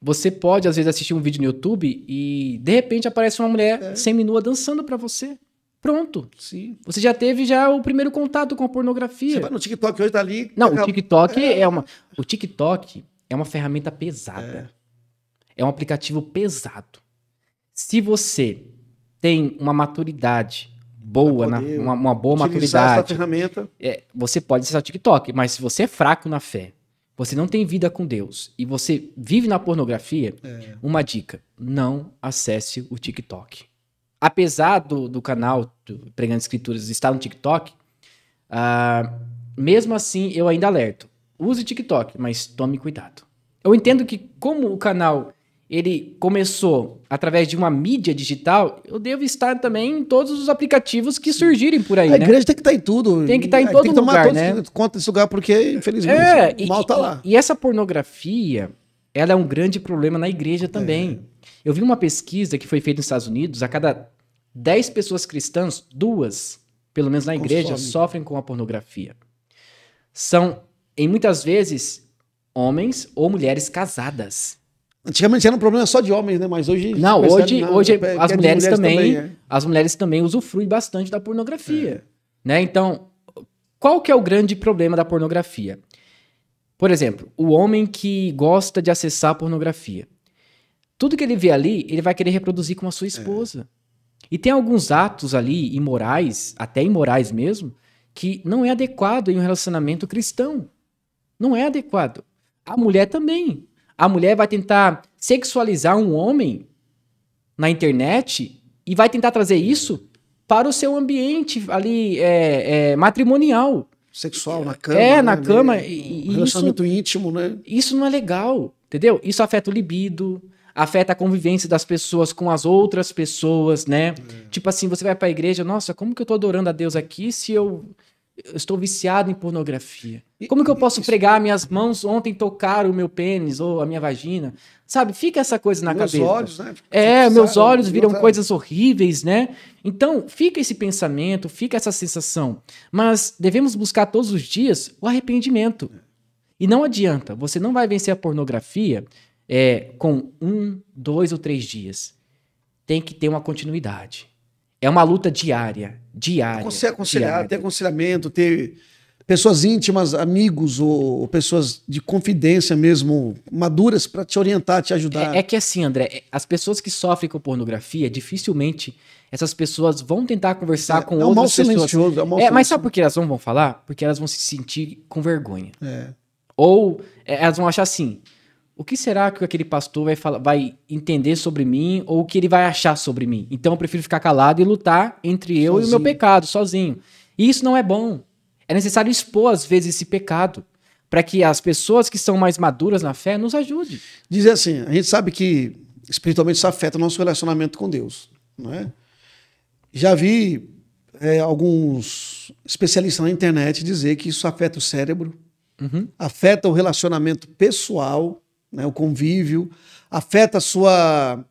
Você pode, às vezes, assistir um vídeo no YouTube e, de repente, aparece uma mulher é. seminua dançando para você. Pronto. Sim. Você já teve já o primeiro contato com a pornografia. Você vai no TikTok hoje, tá ali... Não, o tá TikTok é. é. uma... O TikTok é uma ferramenta pesada. É. É um aplicativo pesado. Se você tem uma maturidade boa, na, uma, uma, boa maturidade. Essa ferramenta. É, você pode acessar o TikTok, mas se você é fraco na fé, você não tem vida com Deus e você vive na pornografia, é. uma dica: não acesse o TikTok. Apesar do, do canal do Pregando Escrituras estar no TikTok, uh, mesmo assim eu ainda alerto. Use TikTok, mas tome cuidado. Eu entendo que, como o canal ele começou através de uma mídia digital, eu devo estar também em todos os aplicativos que surgirem por aí. A né? igreja tem que estar tá em tudo. Tem que estar tá em todo tem que lugar, tomar né? conta desse lugar porque infelizmente é, o mal está lá. E, e, essa pornografia, ela é um grande problema na igreja é. também. É. Eu vi uma pesquisa que foi feita nos Estados Unidos, a cada 10 pessoas cristãs, duas, pelo menos na igreja, Consome. sofrem com a pornografia. São, em muitas vezes, homens ou mulheres casadas. Antigamente era um problema só de homens, né? Mas hoje. Não, hoje, não, hoje é, as mulheres, mulheres, também. também é. As mulheres também usufruem bastante da pornografia. É. Né? Então, qual que é o grande problema da pornografia? Por exemplo, o homem que gosta de acessar a pornografia. Tudo que ele vê ali, ele vai querer reproduzir com a sua é. esposa. E tem alguns atos ali, imorais, até imorais mesmo, que não é adequado em um relacionamento cristão. Não é adequado. A mulher também. A mulher vai tentar sexualizar um homem na internet e vai tentar trazer uhum. isso para o seu ambiente ali é, é, matrimonial. Sexual, é, na cama. É, na né, cama. Né? E, um relacionamento isso, íntimo, né? Isso não é legal, entendeu? Isso afeta o libido, afeta a convivência das pessoas com as outras pessoas, né? É. Tipo assim, você vai para a igreja, nossa, como que eu tô adorando a Deus aqui se eu eu estou viciado em pornografia. Como que eu posso Isso. pregar minhas mãos ontem tocar o meu pênis ou a minha vagina? Sabe, fica essa coisa na meus cabeça. Meus olhos, né? é, meus sabe, olhos viram coisas horríveis, né? Então, fica esse pensamento, fica essa sensação. Mas devemos buscar todos os dias o arrependimento. E não adianta, você não vai vencer a pornografia é, com um, dois ou três dias. Tem que ter uma continuidade. É uma luta diária, diária. Você aconselhar, diária. ter aconselhamento, ter pessoas íntimas, amigos ou, pessoas de confidência mesmo, maduras para te orientar, te ajudar. É, é, que assim, André, é, as pessoas que sofrem com pornografia, dificilmente essas pessoas vão tentar conversar é, com é outras pessoas. É, um mal é, mas sabe por que elas não vão falar? Porque elas vão se sentir com vergonha. É. Ou é, elas vão achar assim, o que será que aquele pastor vai, falar, vai entender sobre mim ou o que ele vai achar sobre mim? Então eu prefiro ficar calado e lutar entre eu sozinho. e o meu pecado, sozinho. E isso não é bom. É necessário expor, às vezes, esse pecado para que as pessoas que são mais maduras na fé nos ajudem. Dizer assim, a gente sabe que espiritualmente isso afeta o nosso relacionamento com Deus. Não é? Já vi é, alguns especialistas na internet dizer que isso afeta o cérebro, uhum. afeta o relacionamento pessoal, né, o convívio, afeta a sua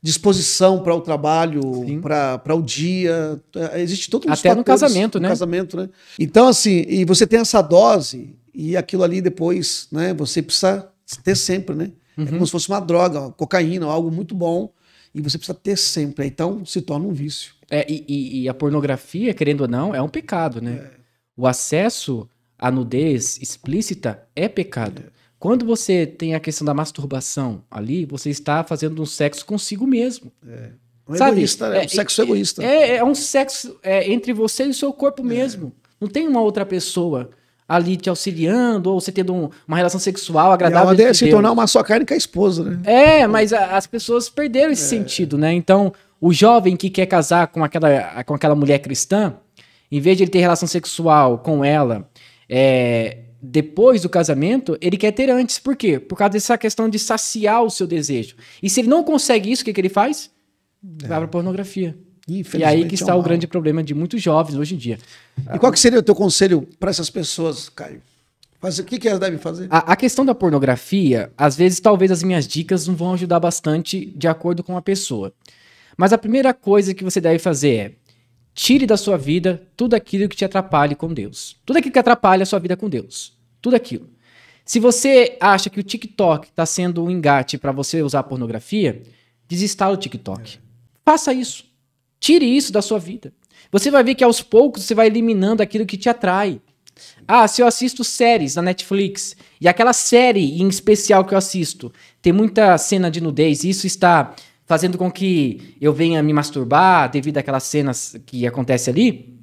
disposição para o trabalho, para o dia. É, existe todo um Até no casamento, né? casamento, né? Então, assim, e você tem essa dose e aquilo ali depois, né? Você precisa ter sempre, né? É uhum. É como se fosse uma droga, cocaína, algo muito bom. E você precisa ter sempre. Então, se torna um vício. É, e, e a pornografia, querendo ou não, é um pecado, né? É. O acesso à nudez explícita é pecado. É. Quando você tem a questão da masturbação ali, você está fazendo um sexo consigo mesmo. É. Um Sabe? egoísta, né? É, um sexo egoísta. É, é um sexo é, entre você e o seu corpo é. mesmo. Não tem uma outra pessoa ali te auxiliando, ou você tendo um, uma relação sexual agradável. E a se tornar uma só carne com a esposa, né? É, mas a, as pessoas perderam esse é. sentido, né? Então, o jovem que quer casar com aquela, com aquela mulher cristã, em vez de ele ter relação sexual com ela, é, depois do casamento, ele quer ter antes. Por quê? Por causa dessa questão de saciar o seu desejo. E se ele não consegue isso, o que, que ele faz? Vai é. para pornografia. E aí que é está é um o grande problema de muitos jovens hoje em dia. E qual que seria o teu conselho para essas pessoas, Caio? Mas o que, que elas devem fazer? A, a, questão da pornografia, às vezes, talvez as minhas dicas não vão ajudar bastante de acordo com a pessoa. Mas a primeira coisa que você deve fazer é Tire da sua vida tudo aquilo que te atrapalhe com Deus. Tudo aquilo que atrapalha a sua vida com Deus. Tudo aquilo. Se você acha que o TikTok está sendo um engate para você usar pornografia, desinstala o TikTok. É. Faça isso. Tire isso da sua vida. Você vai ver que aos poucos você vai eliminando aquilo que te atrai. Ah, se eu assisto séries na Netflix e aquela série em especial que eu assisto tem muita cena de nudez, e isso está fazendo com que eu venha me masturbar devido àquelas cenas que acontece ali,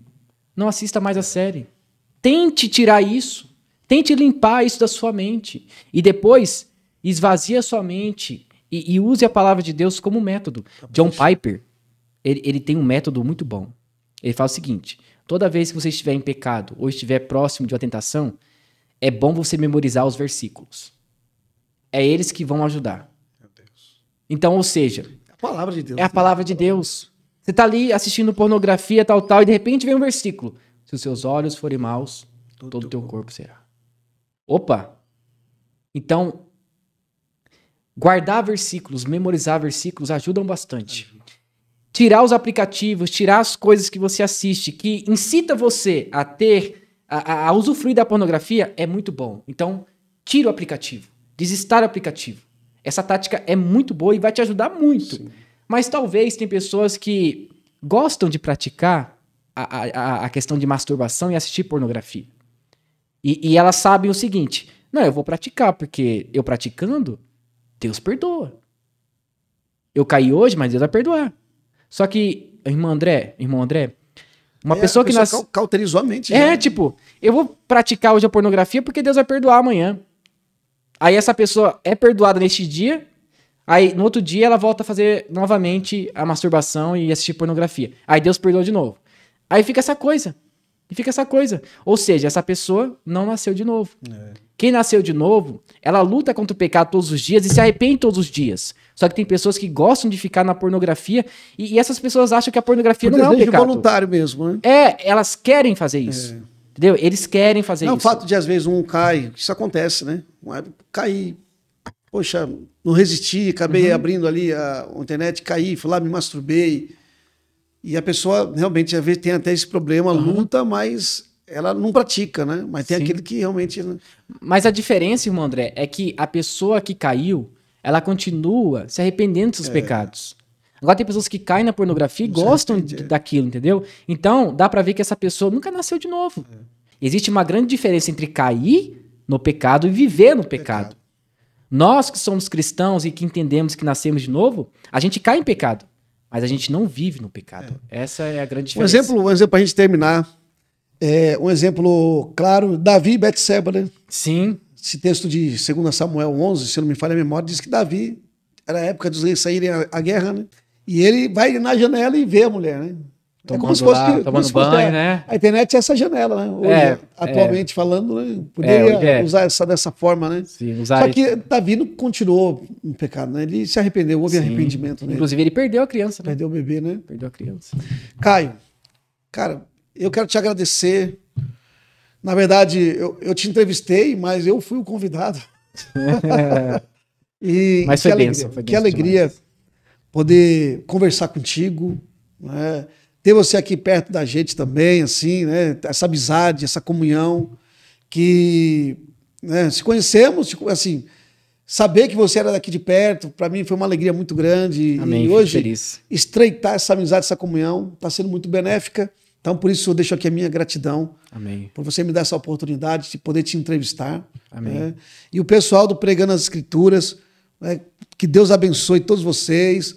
não assista mais a série. Tente tirar isso. Tente limpar isso da sua mente. E depois, esvazie a sua mente e, e use a palavra de Deus como método. Tá John Piper, ele, ele tem um método muito bom. Ele fala o seguinte: toda vez que você estiver em pecado ou estiver próximo de uma tentação, é bom você memorizar os versículos. É eles que vão ajudar. Então, ou seja. É a palavra de Deus. É a palavra de Deus. Você está ali assistindo pornografia, tal, tal, e de repente vem um versículo. Se os seus olhos forem maus, todo o teu corpo será. Opa! Então, guardar versículos, memorizar versículos ajudam bastante. Tirar os aplicativos, tirar as coisas que você assiste, que incita você a ter, a, a usufruir da pornografia, é muito bom. Então, tira o aplicativo, desistar do aplicativo. Essa tática é muito boa e vai te ajudar muito. Sim. Mas talvez tem pessoas que gostam de praticar a, a, a questão de masturbação e assistir pornografia. E, e elas sabem o seguinte: não, eu vou praticar, porque eu praticando, Deus perdoa. Eu caí hoje, mas Deus vai perdoar. Só que, irmão André, irmão André, uma é, pessoa que nós. Cal cauterizou a mente. É, né? tipo, eu vou praticar hoje a pornografia porque Deus vai perdoar amanhã. Aí essa pessoa é perdoada neste dia, aí no outro dia ela volta a fazer novamente a masturbação e assistir pornografia. Aí Deus perdoa de novo. Aí fica essa coisa. E fica essa coisa. Ou seja, essa pessoa não nasceu de novo. É. Quem nasceu de novo, ela luta contra o pecado todos os dias e se arrepende todos os dias. Só que tem pessoas que gostam de ficar na pornografia e, e essas pessoas acham que a pornografia Por não é um pecado. voluntário mesmo, né? É, elas querem fazer isso. É. Entendeu? Eles querem fazer não, isso. É o fato de, às vezes, um cai, isso acontece, né? É cair, poxa, não resisti, acabei uhum. abrindo ali a, a internet, caí, fui lá, me masturbei. E a pessoa, realmente, às vezes tem até esse problema, uhum. luta, mas ela não pratica, né? Mas tem Sim. aquele que realmente. Né? Mas a diferença, irmão André, é que a pessoa que caiu, ela continua se arrependendo dos seus é. pecados. Agora tem pessoas que caem na pornografia e gostam entendi. daquilo, entendeu? Então, dá para ver que essa pessoa nunca nasceu de novo. É. Existe uma grande diferença entre cair no pecado e viver no pecado. pecado. Nós que somos cristãos e que entendemos que nascemos de novo, a gente cai em pecado, mas a gente não vive no pecado. É. Essa é a grande diferença. Um exemplo, um exemplo para a gente terminar. É, um exemplo claro, Davi e Betseba, né? Sim. Esse texto de 2 Samuel 11, se não me falha a memória, diz que Davi, era a época dos reis saírem à guerra, né? E ele vai na janela e vê a mulher, né? É tomando é como se fosse, lá, tomando se fosse banho, né? A internet é essa janela, né? Hoje, é, atualmente é. falando, né? É, poderia é, usar essa dessa forma, né? Sim, usar Só que isso. Davi não continuou no pecado, né? Ele se arrependeu, houve Sim. arrependimento. né? Inclusive, ele perdeu a criança, né? Perdeu o bebê, né? Perdeu a criança. Caio, cara, eu quero te agradecer. Na verdade, eu, eu te entrevistei, mas eu fui o convidado. e mas foi que benção, alegria, foi benção, que alegria. Demais poder conversar contigo, né? ter você aqui perto da gente também, assim, né? Essa amizade, essa comunhão que né? se conhecemos, assim, saber que você era daqui de perto, para mim foi uma alegria muito grande. Amém, e hoje feliz. estreitar essa amizade, essa comunhão, está sendo muito benéfica. Então, por isso, eu deixo aqui a minha gratidão. Amém. Por você me dar essa oportunidade de poder te entrevistar. Amém. Né? E o pessoal do Pregando as Escrituras, né? que Deus abençoe todos vocês.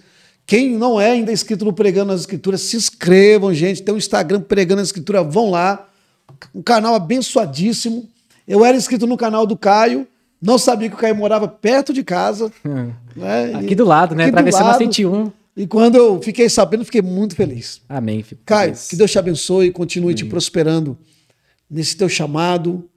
Quem não é ainda inscrito no Pregando nas Escrituras, se inscrevam, gente. Tem um Instagram Pregando nas Escrituras, vão lá. Um canal abençoadíssimo. Eu era inscrito no canal do Caio. Não sabia que o Caio morava perto de casa. Hum. Né? Aqui do lado, né? Atravessando a um E quando eu fiquei sabendo, fiquei muito feliz. Amém. Filho. Caio, que Deus te abençoe e continue Amém. te prosperando nesse teu chamado,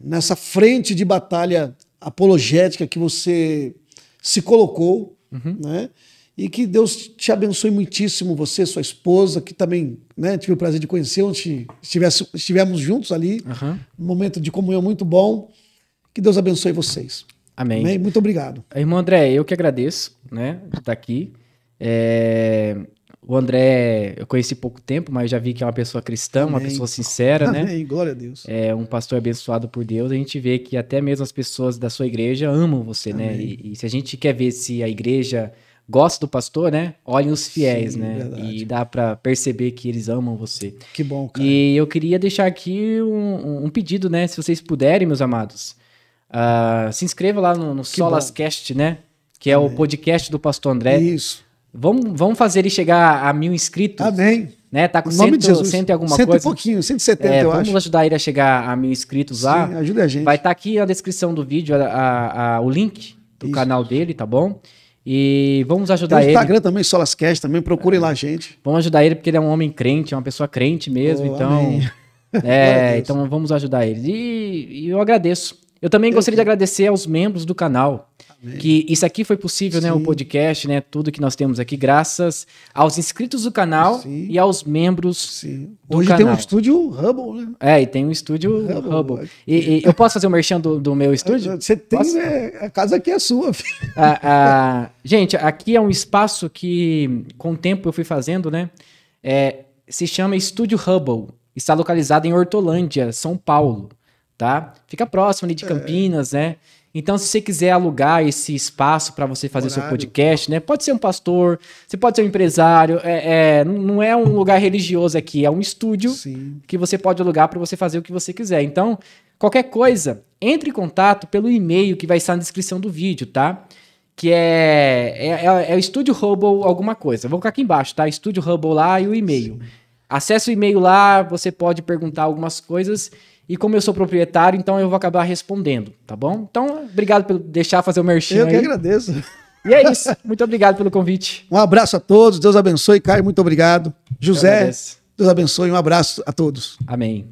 nessa frente de batalha apologética que você se colocou, uhum. né? E que Deus te abençoe muitíssimo, você, sua esposa, que também né, tive o prazer de conhecer onde estivemos juntos ali. Uhum. Um momento de comunhão muito bom. Que Deus abençoe vocês. Amém. Amém? Muito obrigado. Eh, irmão André, eu que agradeço né, de estar tá aqui. É... O André, eu conheci pouco tempo, mas já vi que é uma pessoa cristã, Amém. uma pessoa sincera, Amém. né? Amém. Glória a Deus. É um pastor abençoado por Deus. A gente vê que até mesmo as pessoas da sua igreja amam você, né? Amém. né? E, e se a gente quer ver se a igreja gosta do pastor, né? Olhem os fiéis, Sim, né? Verdade. E dá para perceber que eles amam você. Que bom, cara. E eu queria deixar aqui um, um pedido, né? Se vocês puderem, meus amados, uh, se inscreva lá no, no Solascast, né? Que é, o podcast do pastor André. Isso. Vamos, vamos fazer ele chegar a mil inscritos. Amém. Né? Tá com 100, de cento e alguma cento coisa. Cento e pouquinho, 170, é, eu vamos acho. Vamos ajudar ele a chegar a mil inscritos Sim, lá. Ajuda a gente. Vai estar tá aqui na descrição do vídeo a, a, a, o link do Isso. canal dele, tá bom? E vamos ajudar ele. ele. Instagram também, Solascast também, procurem é. lá, gente. Vamos ajudar ele porque ele é um homem crente, é uma pessoa crente mesmo, oh, então. Amém. É, então vamos ajudar ele. E, e eu agradeço. Eu também eu gostaria que... de agradecer aos membros do canal que isso aqui foi possível, Sim. né? O podcast, né? Tudo que nós temos aqui, graças aos inscritos do canal Sim. e aos membros Sim. do Hoje canal. tem um estúdio Hubble, né? É, e tem um estúdio Hubble. Hubble. E, e, eu posso fazer o um merchan do, do meu estúdio? Você tem, posso? né? A casa aqui é sua, filho. Ah, ah, gente, aqui é um espaço que, com o tempo, eu fui fazendo, né? É, se chama Estúdio Hubble. Está localizado em Hortolândia, São Paulo, tá? Fica próximo ali de é. Campinas, é. né? Então, se você quiser alugar esse espaço para você fazer Horário. seu podcast, né? Pode ser um pastor, você pode ser um empresário. É, é não é um lugar religioso aqui, é um estúdio Sim. que você pode alugar para você fazer o que você quiser. Então, qualquer coisa, entre em contato pelo e-mail que vai estar na descrição do vídeo, tá? Que é, é, é, é o é Estúdio Hubble alguma coisa. Vou colocar aqui embaixo, tá? Estúdio Hubble lá e o e-mail. Acesse o e-mail lá, você pode perguntar algumas coisas. E como eu sou proprietário, então eu vou acabar respondendo, tá bom? Então, obrigado por deixar fazer o merchan. Eu aí. que agradeço. E é isso. Muito obrigado pelo convite. Um abraço a todos. Deus abençoe. Caio, muito obrigado. José, Deus abençoe. Um abraço a todos. Amém.